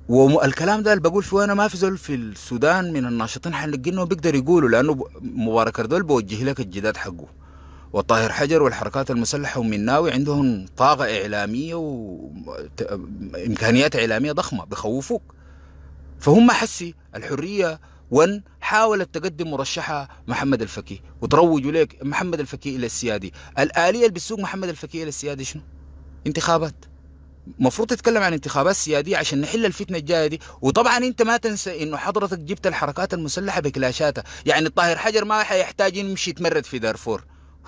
والكلام ده اللي بقول فيه انا ما في زول في السودان من الناشطين حنلقينه بيقدر يقوله لانه مبارك دول بوجه لك الجداد حقه والطاهر حجر والحركات المسلحة ومناوي عندهم طاقة إعلامية وإمكانيات إعلامية ضخمة بخوفوك فهم حسي الحرية ون حاولت تقدم مرشحها محمد الفكي وتروجوا لك محمد الفكي إلى السيادي الآلية اللي بتسوق محمد الفكي إلى السيادي شنو؟ انتخابات المفروض تتكلم عن انتخابات سيادية عشان نحل الفتنة الجاية دي وطبعا انت ما تنسى انه حضرتك جبت الحركات المسلحة بكلاشاتها يعني الطاهر حجر ما حيحتاج يمشي يتمرد في دارفور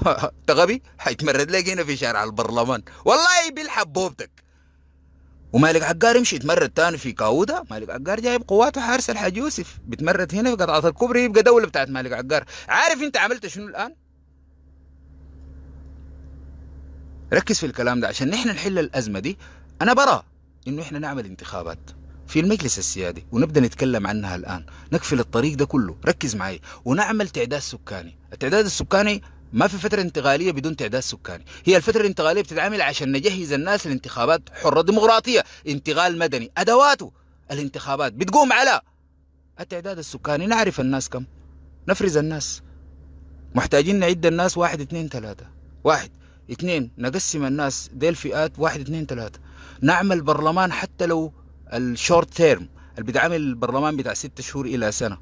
انت غبي حيتمرد لك هنا في شارع البرلمان والله بيلحب بوبتك ومالك عقار يمشي يتمرد تاني في كاودا مالك عقار جايب قواته حارس الحاج يوسف بيتمرد هنا في قطعة الكوبري يبقى دولة بتاعت مالك عقار عارف انت عملت شنو الآن ركز في الكلام ده عشان نحن نحل الأزمة دي أنا برى إنه إحنا نعمل انتخابات في المجلس السيادي ونبدا نتكلم عنها الان نقفل الطريق ده كله ركز معي ونعمل تعداد سكاني التعداد السكاني ما في فترة انتقالية بدون تعداد سكاني هي الفترة الانتقالية بتتعامل عشان نجهز الناس لانتخابات حرة ديمقراطية انتقال مدني أدواته الانتخابات بتقوم على التعداد السكاني نعرف الناس كم نفرز الناس محتاجين نعد الناس واحد اثنين ثلاثة واحد اثنين نقسم الناس دي الفئات واحد اثنين ثلاثة نعمل برلمان حتى لو الشورت تيرم اللي بيتعمل البرلمان بتاع ستة شهور إلى سنة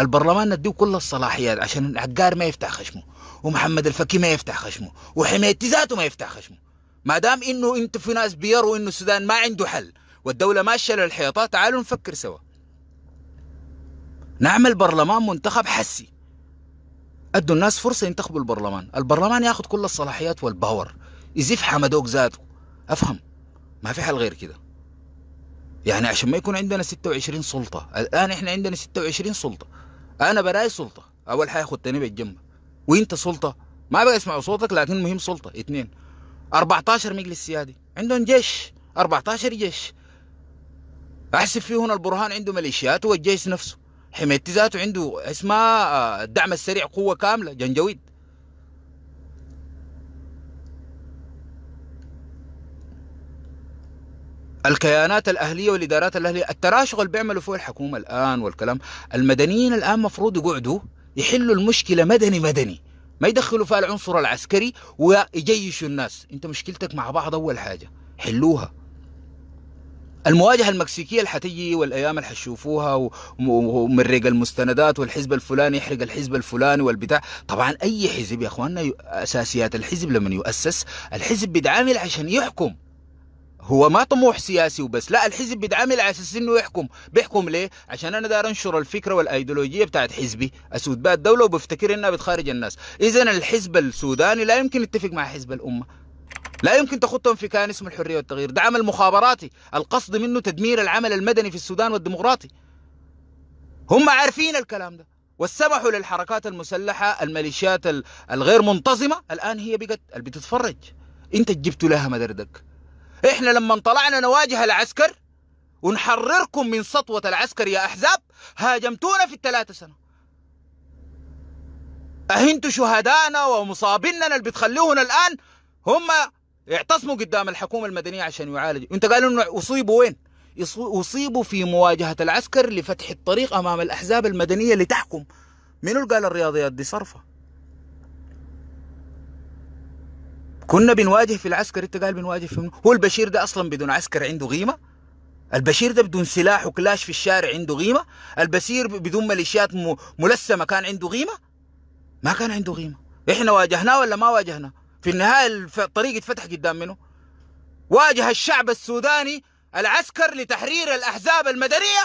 البرلمان نديه كل الصلاحيات عشان عقار ما يفتح خشمه ومحمد الفكي ما يفتح خشمه وحميتي ذاته ما يفتح خشمه ما دام انه انت في ناس بيروا انه السودان ما عنده حل والدولة ماشية للحيطة تعالوا نفكر سوا نعمل برلمان منتخب حسي ادوا الناس فرصة ينتخبوا البرلمان البرلمان ياخذ كل الصلاحيات والباور يزيف حمدوك ذاته افهم ما في حل غير كده يعني عشان ما يكون عندنا 26 سلطة الآن احنا عندنا 26 سلطة انا براي سلطه اول حاجه خدتني بالجنب وانت سلطه ما بقى اسمع صوتك لكن مهم سلطه اثنين 14 مجلس سيادي عندهم جيش 14 جيش احسب فيهم البرهان عنده ميليشيات والجيش نفسه حميتي ذاته عنده اسمها آه، الدعم السريع قوه كامله جنجويد الكيانات الاهليه والادارات الاهليه التراشق اللي بيعملوا فيه الحكومه الان والكلام المدنيين الان مفروض يقعدوا يحلوا المشكله مدني مدني ما يدخلوا فيها العنصر العسكري ويجيشوا الناس انت مشكلتك مع بعض اول حاجه حلوها المواجهة المكسيكية اللي حتيجي والأيام اللي حتشوفوها ومرق المستندات والحزب الفلاني يحرق الحزب الفلاني والبتاع طبعا أي حزب يا أخواننا أساسيات الحزب لما يؤسس الحزب بيتعامل عشان يحكم هو ما طموح سياسي وبس لا الحزب بيدعمي على اساس انه يحكم بيحكم ليه عشان انا داير انشر الفكره والايديولوجيه بتاعت حزبي اسود بها الدوله وبفتكر انها بتخارج الناس اذا الحزب السوداني لا يمكن يتفق مع حزب الامه لا يمكن تخطهم في كيان اسمه الحريه والتغيير ده عمل مخابراتي القصد منه تدمير العمل المدني في السودان والديمقراطي هم عارفين الكلام ده وسمحوا للحركات المسلحه الميليشيات الغير منتظمه الان هي بقت بتتفرج انت جبت لها مدردك احنا لما طلعنا نواجه العسكر ونحرركم من سطوة العسكر يا أحزاب هاجمتونا في الثلاثة سنة أهنتوا شهدائنا ومصابيننا اللي بتخلوهنا الآن هم اعتصموا قدام الحكومة المدنية عشان يعالجوا انت قالوا انه أصيبوا وين أصيبوا في مواجهة العسكر لفتح الطريق أمام الأحزاب المدنية لتحكم منو اللي قال الرياضيات دي صرفه كنا بنواجه في العسكر انت قال بنواجه في هو البشير ده اصلا بدون عسكر عنده قيمه البشير ده بدون سلاح وكلاش في الشارع عنده قيمه البشير بدون ميليشيات ملسمه كان عنده قيمه ما كان عنده قيمه احنا واجهناه ولا ما واجهناه في النهايه الطريق اتفتح قدام منه واجه الشعب السوداني العسكر لتحرير الاحزاب المدنيه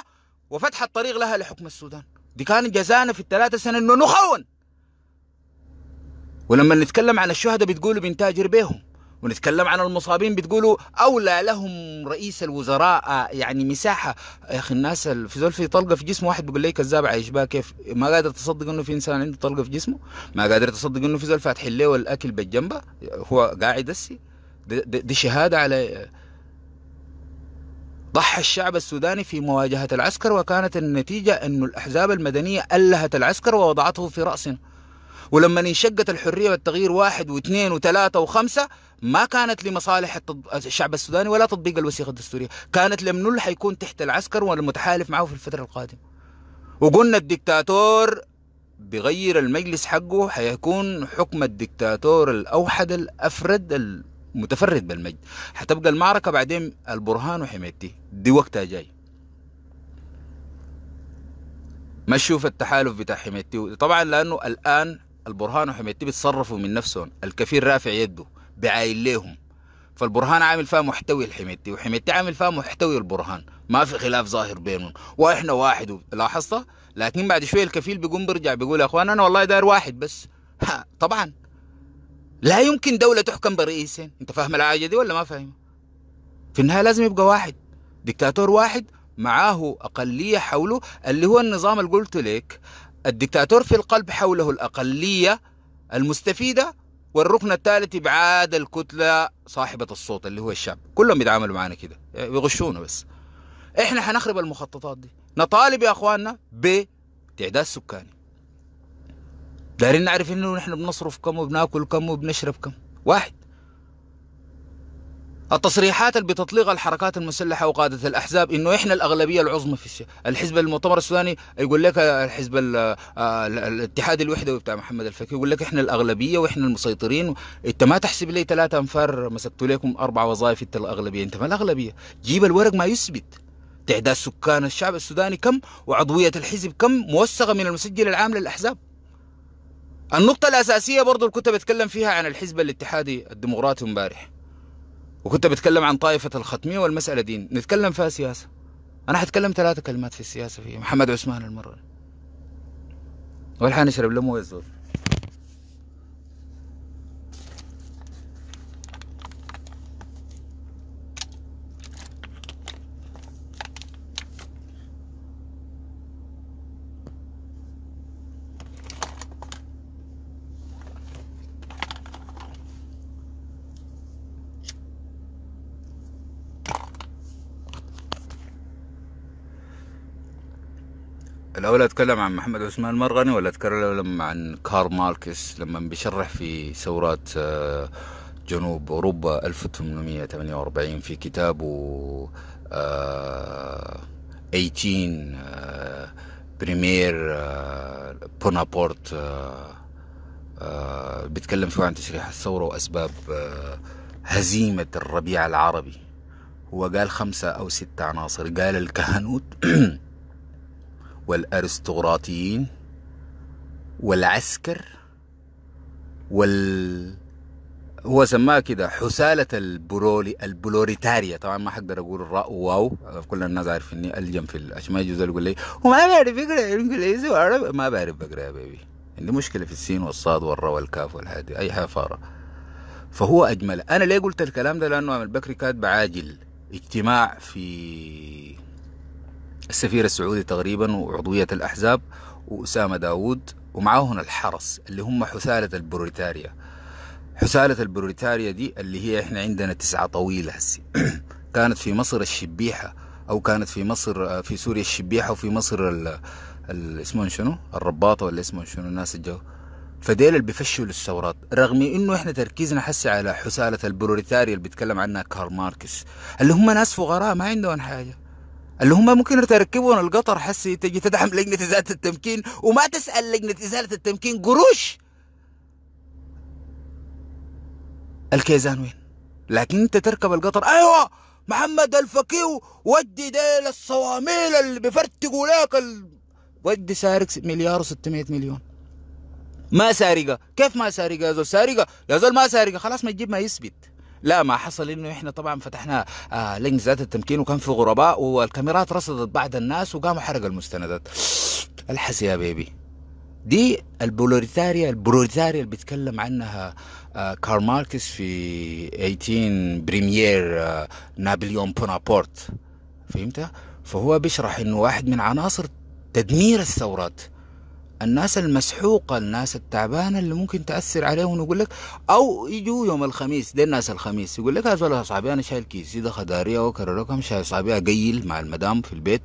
وفتح الطريق لها لحكم السودان دي كان جزانا في الثلاثه سنه انه نخون ولما نتكلم عن الشهداء بتقولوا بنتاجر بيهم ونتكلم عن المصابين بتقولوا اولى لهم رئيس الوزراء يعني مساحه يا اخي الناس في زول في طلقه في جسمه واحد بيقول لي كذاب عايش بقى كيف ما قادر تصدق انه في انسان عنده طلقه في جسمه ما قادر تصدق انه في زول فاتحين له الاكل بالجنبه هو قاعد هسي دي, دي شهاده على ضحى الشعب السوداني في مواجهه العسكر وكانت النتيجه انه الاحزاب المدنيه الهت العسكر ووضعته في راسنا ولما انشقت الحريه والتغيير واحد واثنين وثلاثه وخمسه ما كانت لمصالح الشعب السوداني ولا تطبيق الوثيقه الدستوريه، كانت لمنل حيكون تحت العسكر والمتحالف معه في الفتره القادمه. وقلنا الدكتاتور بغير المجلس حقه حيكون حكم الدكتاتور الاوحد الافرد المتفرد بالمجد حتبقى المعركه بعدين البرهان وحميدتي، دي وقتها جاي ما تشوف التحالف بتاع حميدتي طبعا لانه الان البرهان وحميتي بيتصرفوا من نفسهم الكفير رافع يده بعايل ليهم فالبرهان عامل فيها محتوي الحميتي وحميتي عامل فيها محتوي البرهان ما في خلاف ظاهر بينهم واحنا واحد و... لاحظت لكن بعد شويه الكفيل بيقوم بيرجع بيقول يا اخوان انا والله داير واحد بس ها طبعا لا يمكن دولة تحكم برئيسين انت فاهم العاجة دي ولا ما فاهم في النهاية لازم يبقى واحد دكتاتور واحد معاه أقلية حوله اللي هو النظام اللي قلت لك الدكتاتور في القلب حوله الأقلية المستفيدة والركن الثالث إبعاد الكتلة صاحبة الصوت اللي هو الشعب كلهم بيتعاملوا معانا كده بيغشونا بس احنا حنخرب المخططات دي نطالب يا اخواننا بتعداد سكاني دارين نعرف انه نحن بنصرف كم وبناكل كم وبنشرب كم واحد التصريحات اللي بتطلقها الحركات المسلحه وقاده الاحزاب انه احنا الاغلبيه العظمى في الشيء الحزب المؤتمر السوداني يقول لك آه، الحزب آه، الاتحاد الوحدوي بتاع محمد الفكي يقول لك احنا الاغلبيه واحنا المسيطرين انت ما تحسب لي ثلاثه انفار مسكتوا لكم اربع وظائف انت الاغلبيه انت ما الاغلبيه جيب الورق ما يثبت تعداد سكان الشعب السوداني كم وعضويه الحزب كم موثقه من المسجل العام للاحزاب النقطه الاساسيه برضو اللي كنت بتكلم فيها عن الحزب الاتحادي الديمقراطي امبارح وكنت بتكلم عن طائفة الختمية والمسألة دين نتكلم فيها سياسة أنا حتكلم ثلاثة كلمات في السياسة في محمد عثمان المرة والحين أشرب له موية الزول الأول أتكلم عن محمد عثمان المرغني ولا أتكلم عن كارل ماركس لما بيشرح في ثورات آه، جنوب أوروبا 1848 في كتابه 18 آه، آه، بريمير بونابورت بيتكلم فيه عن تشريح الثورة وأسباب هزيمة الربيع العربي هو قال خمسة أو ستة عناصر قال الكهنوت والأرستقراطيين والعسكر وال هو سماها كده حسالة البرولي البلوريتاريا طبعا ما حقدر اقول الراء واو كل الناس عارفين الجم في ما يجوز يقول لي وما بعرف اقرا انجليزي وعربي ما بعرف اقرا يا بيبي عندي مشكلة في السين والصاد والراء والكاف والهادي اي حفارة فهو اجمل انا ليه قلت الكلام ده لانه عمل بكري كاتب عاجل اجتماع في السفير السعودي تقريبا وعضوية الأحزاب وأسامة داوود ومعاهم الحرس اللي هم حثالة البروليتاريا حثالة البروليتاريا دي اللي هي احنا عندنا تسعة طويلة هسي كانت في مصر الشبيحة أو كانت في مصر في سوريا الشبيحة وفي مصر ال اسمهم شنو الرباطة ولا اسمهم شنو الناس الجو فديل اللي بيفشوا للثورات رغم انه احنا تركيزنا حسي على حثالة البروليتاريا اللي بيتكلم عنها كارل ماركس اللي هم ناس فقراء ما عندهم حاجة اللي هم ممكن يركبون القطر حسي تجي تدعم لجنة إزالة التمكين وما تسأل لجنة إزالة التمكين قروش الكيزان وين لكن انت تركب القطر ايوه محمد الفقيه ودي ديل الصواميل اللي بيفرتقوا لك ال... ودي سارق مليار و600 مليون ما سارقه كيف ما سارقه يا زول سارقه يا زول ما سارقه خلاص ما تجيب ما يثبت لا ما حصل انه احنا طبعا فتحنا آه لينك ذات التمكين وكان في غرباء والكاميرات رصدت بعض الناس وقاموا حرقوا المستندات الحس يا بيبي دي البولوريتاريا البولوريتاريا اللي بيتكلم عنها آه كارل ماركس في 18 بريمير آه نابليون بونابورت فهمت فهو بيشرح انه واحد من عناصر تدمير الثورات الناس المسحوقة الناس التعبانة اللي ممكن تأثر عليهم ويقول لك أو يجوا يوم الخميس دي الناس الخميس يقول لك هذول أصحابي أنا شايل كيس إذا خدارية وكر رقم شايل أصحابي أقيل مع المدام في البيت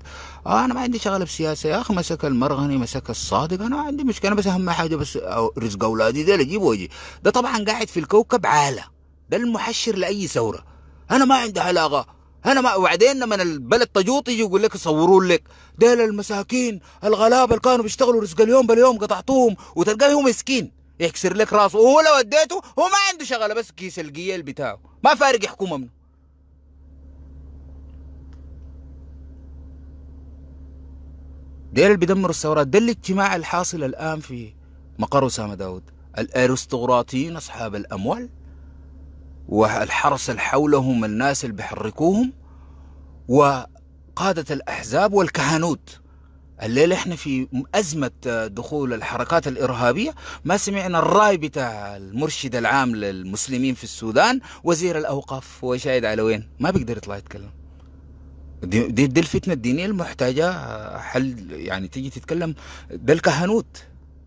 آه أنا ما عندي شغلة بسياسة يا أخي مسك المرغني مسك الصادق أنا ما عندي مشكلة بس أهم حاجة بس رزق أولادي ده أجيب وأجي ده طبعا قاعد في الكوكب عالة ده المحشر لأي ثورة أنا ما عندي علاقة انا ما وعدين من البلد طجوط يجي يقول لك يصورون لك ديل المساكين الغلابه اللي كانوا بيشتغلوا رزق اليوم باليوم قطعتوهم وتلقاه هو مسكين يكسر لك راسه وهو لو وديته هو ما عنده شغله بس كيس القيل بتاعه ما فارق حكومه منه ديل اللي بيدمروا الثورات ده الاجتماع الحاصل الان في مقر اسامه داود الارستقراطيين اصحاب الاموال والحرس الحولهم حولهم الناس اللي بيحركوهم وقادة الأحزاب والكهنوت الليلة احنا في أزمة دخول الحركات الإرهابية ما سمعنا الرأي بتاع المرشد العام للمسلمين في السودان وزير الأوقاف هو شاهد على وين ما بيقدر يطلع يتكلم دي, دي, دي الفتنة الدينية المحتاجة حل يعني تيجي تتكلم ده الكهنوت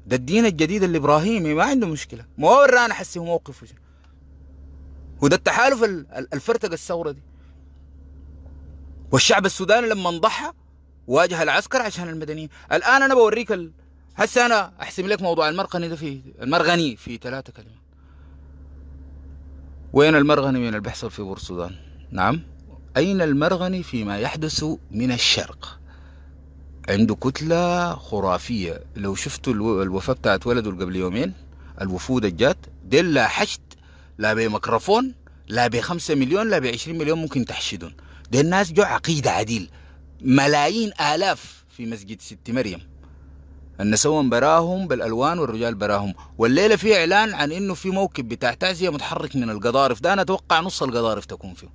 ده الدين الجديد الإبراهيمي ما عنده مشكلة ما هو ورانا حسي موقفه وده التحالف الفرتق الثورة دي والشعب السوداني لما انضحى واجه العسكر عشان المدنيين الآن أنا بوريك ال... هسه أنا أحسم لك موضوع المرغني ده في المرغني في ثلاثة كلمات وين المرغني من اللي بيحصل في بور السودان نعم أين المرغني فيما يحدث من الشرق عنده كتلة خرافية لو شفتوا الوفاة بتاعت ولده قبل يومين الوفود الجات دي لا حشد لا بميكروفون لا 5 مليون لا 20 مليون ممكن تحشدهم ده الناس جو عقيدة عديل ملايين آلاف في مسجد ست مريم النسوان براهم بالألوان والرجال براهم والليلة في إعلان عن إنه في موكب بتاع تعزية متحرك من القضارف ده أنا أتوقع نص القضارف تكون فيه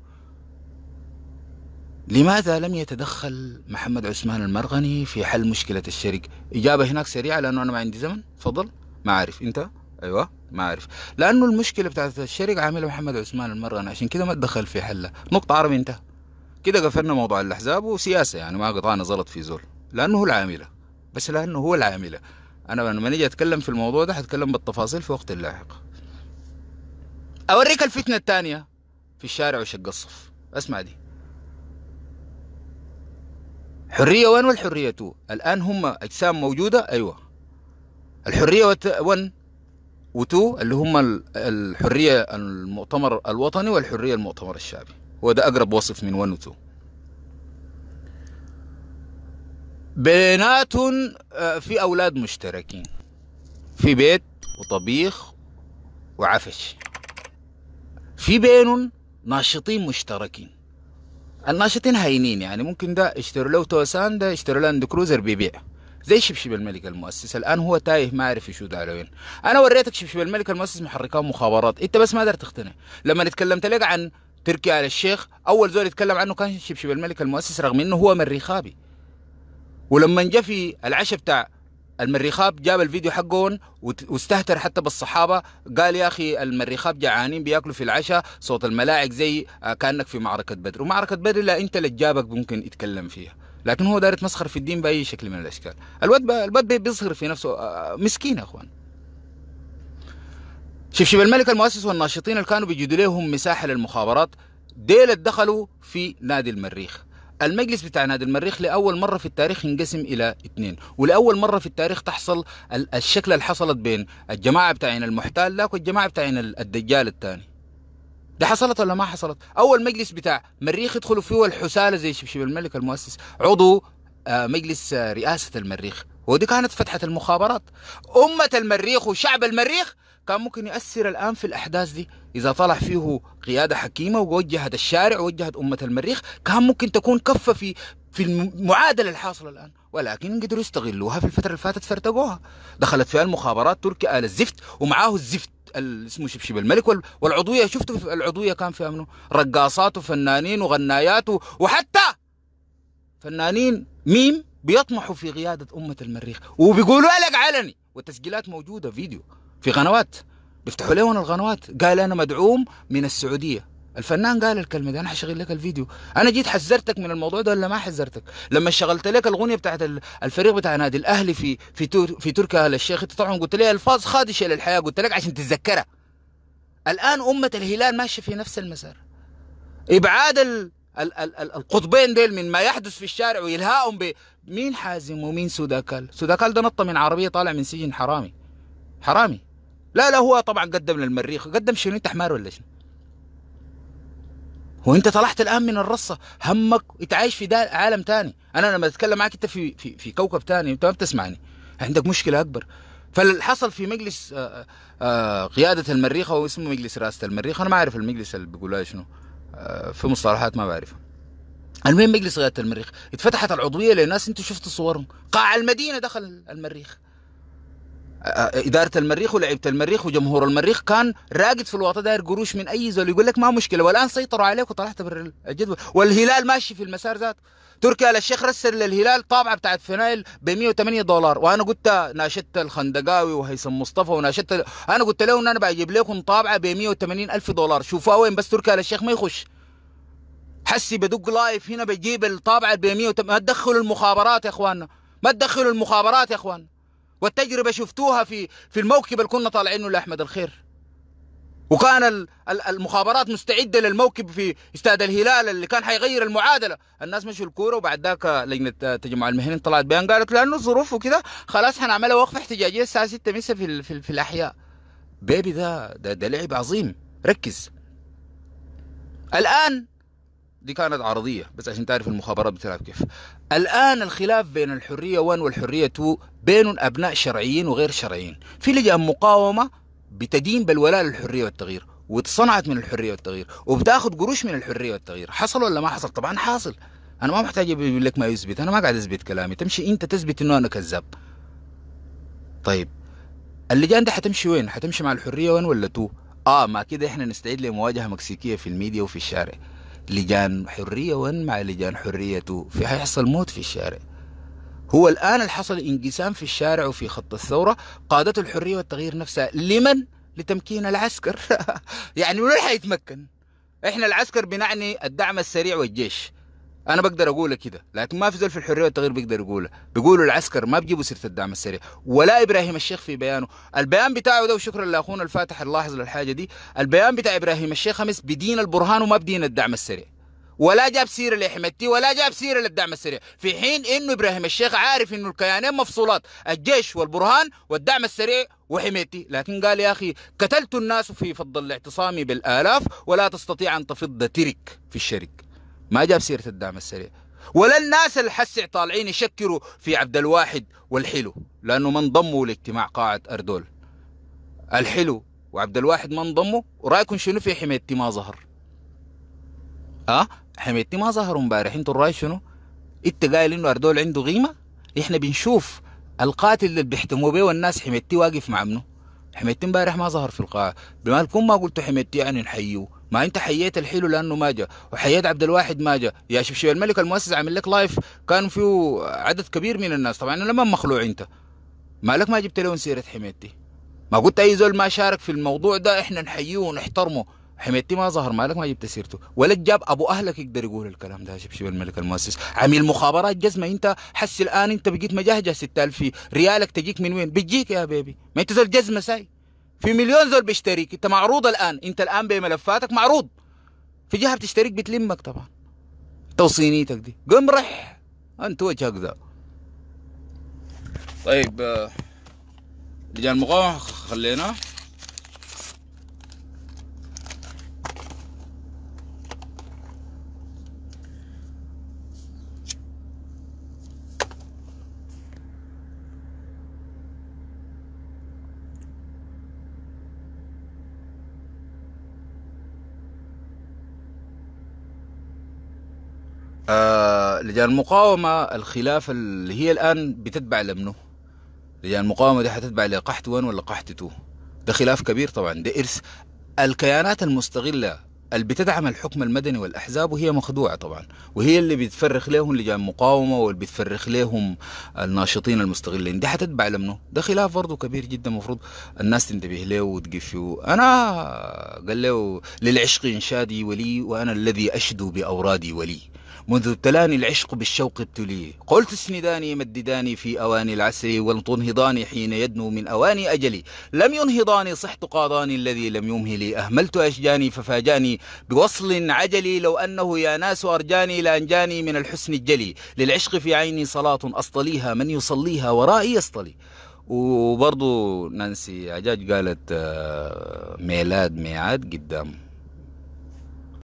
لماذا لم يتدخل محمد عثمان المرغني في حل مشكلة الشرك إجابة هناك سريعة لأنه أنا ما عندي زمن تفضل ما عارف أنت ايوه ما اعرف لانه المشكله بتاعت الشركه عاملها محمد عثمان المره أنا عشان كده ما تدخل في حلها نقطه عربي انتهى كده قفلنا موضوع الاحزاب وسياسه يعني ما قطعنا زلط في زول لانه هو العامله بس لانه هو العامله انا لما نجي اتكلم في الموضوع ده حتكلم بالتفاصيل في وقت لاحق اوريك الفتنه الثانيه في الشارع وشق الصف اسمع دي حرية وين والحرية تو الآن هم أجسام موجودة أيوة الحرية ون و2 اللي هم الحريه المؤتمر الوطني والحريه المؤتمر الشعبي هو ده اقرب وصف من 1 و2 بينات في اولاد مشتركين في بيت وطبيخ وعفش في بينهم ناشطين مشتركين الناشطين هاينين يعني ممكن ده يشتري له توسان ده يشتري لاند كروزر بيبيع زي شبشب الملك المؤسس الان هو تايه ما عارف يشود على وين انا وريتك شبشب الملك المؤسس محركات مخابرات انت بس ما قدرت تقتنع لما اتكلمت لك عن تركي آل الشيخ اول زول يتكلم عنه كان شبشب الملك المؤسس رغم انه هو مريخابي ولما جاء في العشاء بتاع المريخاب جاب الفيديو حقهم واستهتر حتى بالصحابه قال يا اخي المريخاب جعانين بياكلوا في العشاء صوت الملاعق زي آه، كانك في معركه بدر ومعركه بدر لا انت اللي جابك ممكن يتكلم فيها لكن هو داير يتمسخر في الدين باي شكل من الاشكال الواد الواد بيظهر في نفسه آه، آه، مسكين يا اخوان شوف الملك المؤسس والناشطين اللي كانوا بيجدوا لهم مساحه للمخابرات ديل دخلوا في نادي المريخ المجلس بتاع نادي المريخ لأول مرة في التاريخ ينقسم إلى اثنين ولأول مرة في التاريخ تحصل الشكل اللي حصلت بين الجماعة بتاعين المحتال لك والجماعة بتاعين الدجال الثاني ده حصلت ولا ما حصلت اول مجلس بتاع مريخ يدخلوا فيه الحساله زي شبشب الملك المؤسس عضو آه، مجلس آه، رئاسه المريخ ودي كانت فتحه المخابرات امه المريخ وشعب المريخ كان ممكن ياثر الان في الاحداث دي اذا طلع فيه قياده حكيمه ووجهت الشارع ووجهت امه المريخ كان ممكن تكون كفه في في المعادله الحاصله الان ولكن قدروا يستغلوها في الفتره اللي فاتت فرتقوها دخلت فيها المخابرات تركيا آل الزفت ومعاه الزفت اسمه شبشب الملك والعضويه شفتوا العضويه كان فيها منه رقاصات وفنانين وغنايات وحتى فنانين ميم بيطمحوا في قياده امه المريخ وبيقولوا لك علني والتسجيلات موجوده فيديو في قنوات بيفتحوا لي القنوات قال انا مدعوم من السعوديه الفنان قال الكلمه دي انا هشغل لك الفيديو انا جيت حذرتك من الموضوع ده ولا ما حذرتك لما شغلت لك الاغنيه بتاعت الفريق بتاع نادي الاهلي في في تور في تركيا للشيخ الشيخ انت طبعا قلت لي الفاظ خادشه للحياه قلت لك عشان تتذكرها الان امه الهلال ماشيه في نفس المسار ابعاد ال ال ال القطبين ديل من ما يحدث في الشارع والهائهم ب مين حازم ومين سوداكال سوداكال ده نط من عربيه طالع من سجن حرامي حرامي لا لا هو طبعا قدم للمريخ قدم شنو انت حمار ولا شنو وانت طلعت الان من الرصه همك تعيش في عالم تاني انا لما اتكلم معاك انت في في في كوكب تاني انت ما بتسمعني عندك مشكله اكبر فاللي حصل في مجلس آآ آآ قياده المريخ هو اسمه مجلس رئاسه المريخ انا ما اعرف المجلس اللي بيقولوا شنو في مصطلحات ما بعرفها المهم مجلس قياده المريخ اتفتحت العضويه لناس انتوا شفتوا صورهم قاع المدينه دخل المريخ آه، اداره المريخ ولاعيبه المريخ وجمهور المريخ كان راقد في الوطن داير قروش من اي زول يقول لك ما مشكله والان سيطروا عليك وطلعت بر الجدول والهلال ماشي في المسار ذاته تركي آل الشيخ رسل للهلال طابعه بتاعت فنايل ب 108 دولار وانا قلت ناشدت الخندقاوي وهيثم مصطفى وناشدت ال... انا قلت لهم انا بجيب لكم طابعه ب 180 الف دولار شوفوا وين بس تركي آل الشيخ ما يخش حسي بدق لايف هنا بجيب الطابعه ب 100 ما تدخلوا المخابرات يا اخواننا ما تدخلوا المخابرات يا اخواننا والتجربة شفتوها في في الموكب اللي كنا طالعينه لأحمد الخير وكان المخابرات مستعدة للموكب في استاد الهلال اللي كان حيغير المعادلة الناس مشوا الكورة وبعد ذاك لجنة تجمع المهنيين طلعت بيان قالت لأنه الظروف وكذا خلاص حنعملها وقفة احتجاجية الساعة 6 مساء في, في, في الأحياء بيبي ده, ده ده لعب عظيم ركز الآن دي كانت عرضية بس عشان تعرف المخابرات بتلعب كيف الآن الخلاف بين الحرية 1 والحرية 2 بين أبناء شرعيين وغير شرعيين في لجان مقاومة بتدين بالولاء للحرية والتغيير وتصنعت من الحرية والتغيير وبتاخذ قروش من الحرية والتغيير حصل ولا ما حصل طبعا حاصل أنا ما محتاج أقول لك ما يثبت أنا ما قاعد أثبت كلامي تمشي أنت تثبت أنه أنا كذاب طيب اللجان دي حتمشي وين حتمشي مع الحرية وين ولا تو آه ما كده إحنا نستعد لمواجهة مكسيكية في الميديا وفي الشارع لجان حرية وين مع لجان حريته في حيحصل موت في الشارع هو الآن اللي حصل انقسام في الشارع وفي خط الثورة قادته الحرية والتغيير نفسها لمن؟ لتمكين العسكر يعني من حيتمكن؟ احنا العسكر بنعني الدعم السريع والجيش انا بقدر اقولها كده لكن ما في زول في الحريه والتغيير بيقدر يقولها بيقولوا العسكر ما بيجيبوا سيره الدعم السريع ولا ابراهيم الشيخ في بيانه البيان بتاعه ده وشكرا لاخونا الفاتح اللاحظ للحاجه دي البيان بتاع ابراهيم الشيخ امس بدين البرهان وما بدين الدعم السريع ولا جاب سيره لحمتي ولا جاب سيره للدعم السريع في حين انه ابراهيم الشيخ عارف انه الكيانين مفصولات الجيش والبرهان والدعم السريع وحميتي لكن قال يا اخي قتلت الناس في فضل الاعتصام بالالاف ولا تستطيع ان تفض ترك في الشرك ما جاب سيرة الدعم السريع ولا الناس اللي حسع طالعين يشكروا في عبد الواحد والحلو لأنه ما انضموا لاجتماع قاعة أردول الحلو وعبد الواحد ما انضموا ورأيكم شنو في حميتي ما ظهر اه حميتي ما ظهر امبارح انتوا الرأي شنو انت قايل انه أردول عنده قيمة احنا بنشوف القاتل اللي بيحتموا به والناس حميتي واقف مع منه حميتي امبارح ما ظهر في القاعة بما لكم ما قلتوا حميتي يعني نحيوه ما انت حييت الحلو لانه ما جاء وحييت عبد الواحد ما جاء يا شبشب الملك المؤسس عامل لك لايف كان فيه عدد كبير من الناس طبعا انا ما مخلوع انت مالك ما جبت لهم سيره حميدتي ما قلت اي زول ما شارك في الموضوع ده احنا نحييه ونحترمه حميدتي ما ظهر مالك ما جبت سيرته ولا جاب ابو اهلك يقدر يقول الكلام ده شبشب الملك المؤسس عميل مخابرات جزمه انت حس الان انت بقيت مجهجه 6000 ريالك تجيك من وين بتجيك يا بيبي ما انت زول جزمه ساي في مليون زول بيشتريك انت معروض الان انت الان بملفاتك معروض في جهه بتشتريك بتلمك طبعا توصينيتك دي رح انت وجهك ذا طيب لجان آه، المقاومه خلينا آه، لجان المقاومة الخلاف اللي هي الآن بتتبع لمنه لجان المقاومة دي حتتبع لقحت 1 ولا قحت تو ده خلاف كبير طبعا ده إرث الكيانات المستغلة اللي بتدعم الحكم المدني والأحزاب وهي مخدوعة طبعا وهي اللي بتفرخ لهم لجان مقاومة واللي بتفرخ لهم الناشطين المستغلين دي حتتبع لمنه ده خلاف برضه كبير جدا المفروض الناس تنتبه له وتقف أنا قال له للعشق إنشادي ولي وأنا الذي أشدو بأورادي ولي منذ ابتلاني العشق بالشوق ابتلي قلت اسنداني مدداني في أواني العسر ولتنهضاني حين يدنو من أواني أجلي لم ينهضاني صحت قاضاني الذي لم يمهلي أهملت أشجاني ففاجاني بوصل عجلي لو أنه يا ناس أرجاني لأنجاني من الحسن الجلي للعشق في عيني صلاة أصطليها من يصليها ورائي يصطلي وبرضو نانسي عجاج قالت آه، ميلاد ميعاد قدام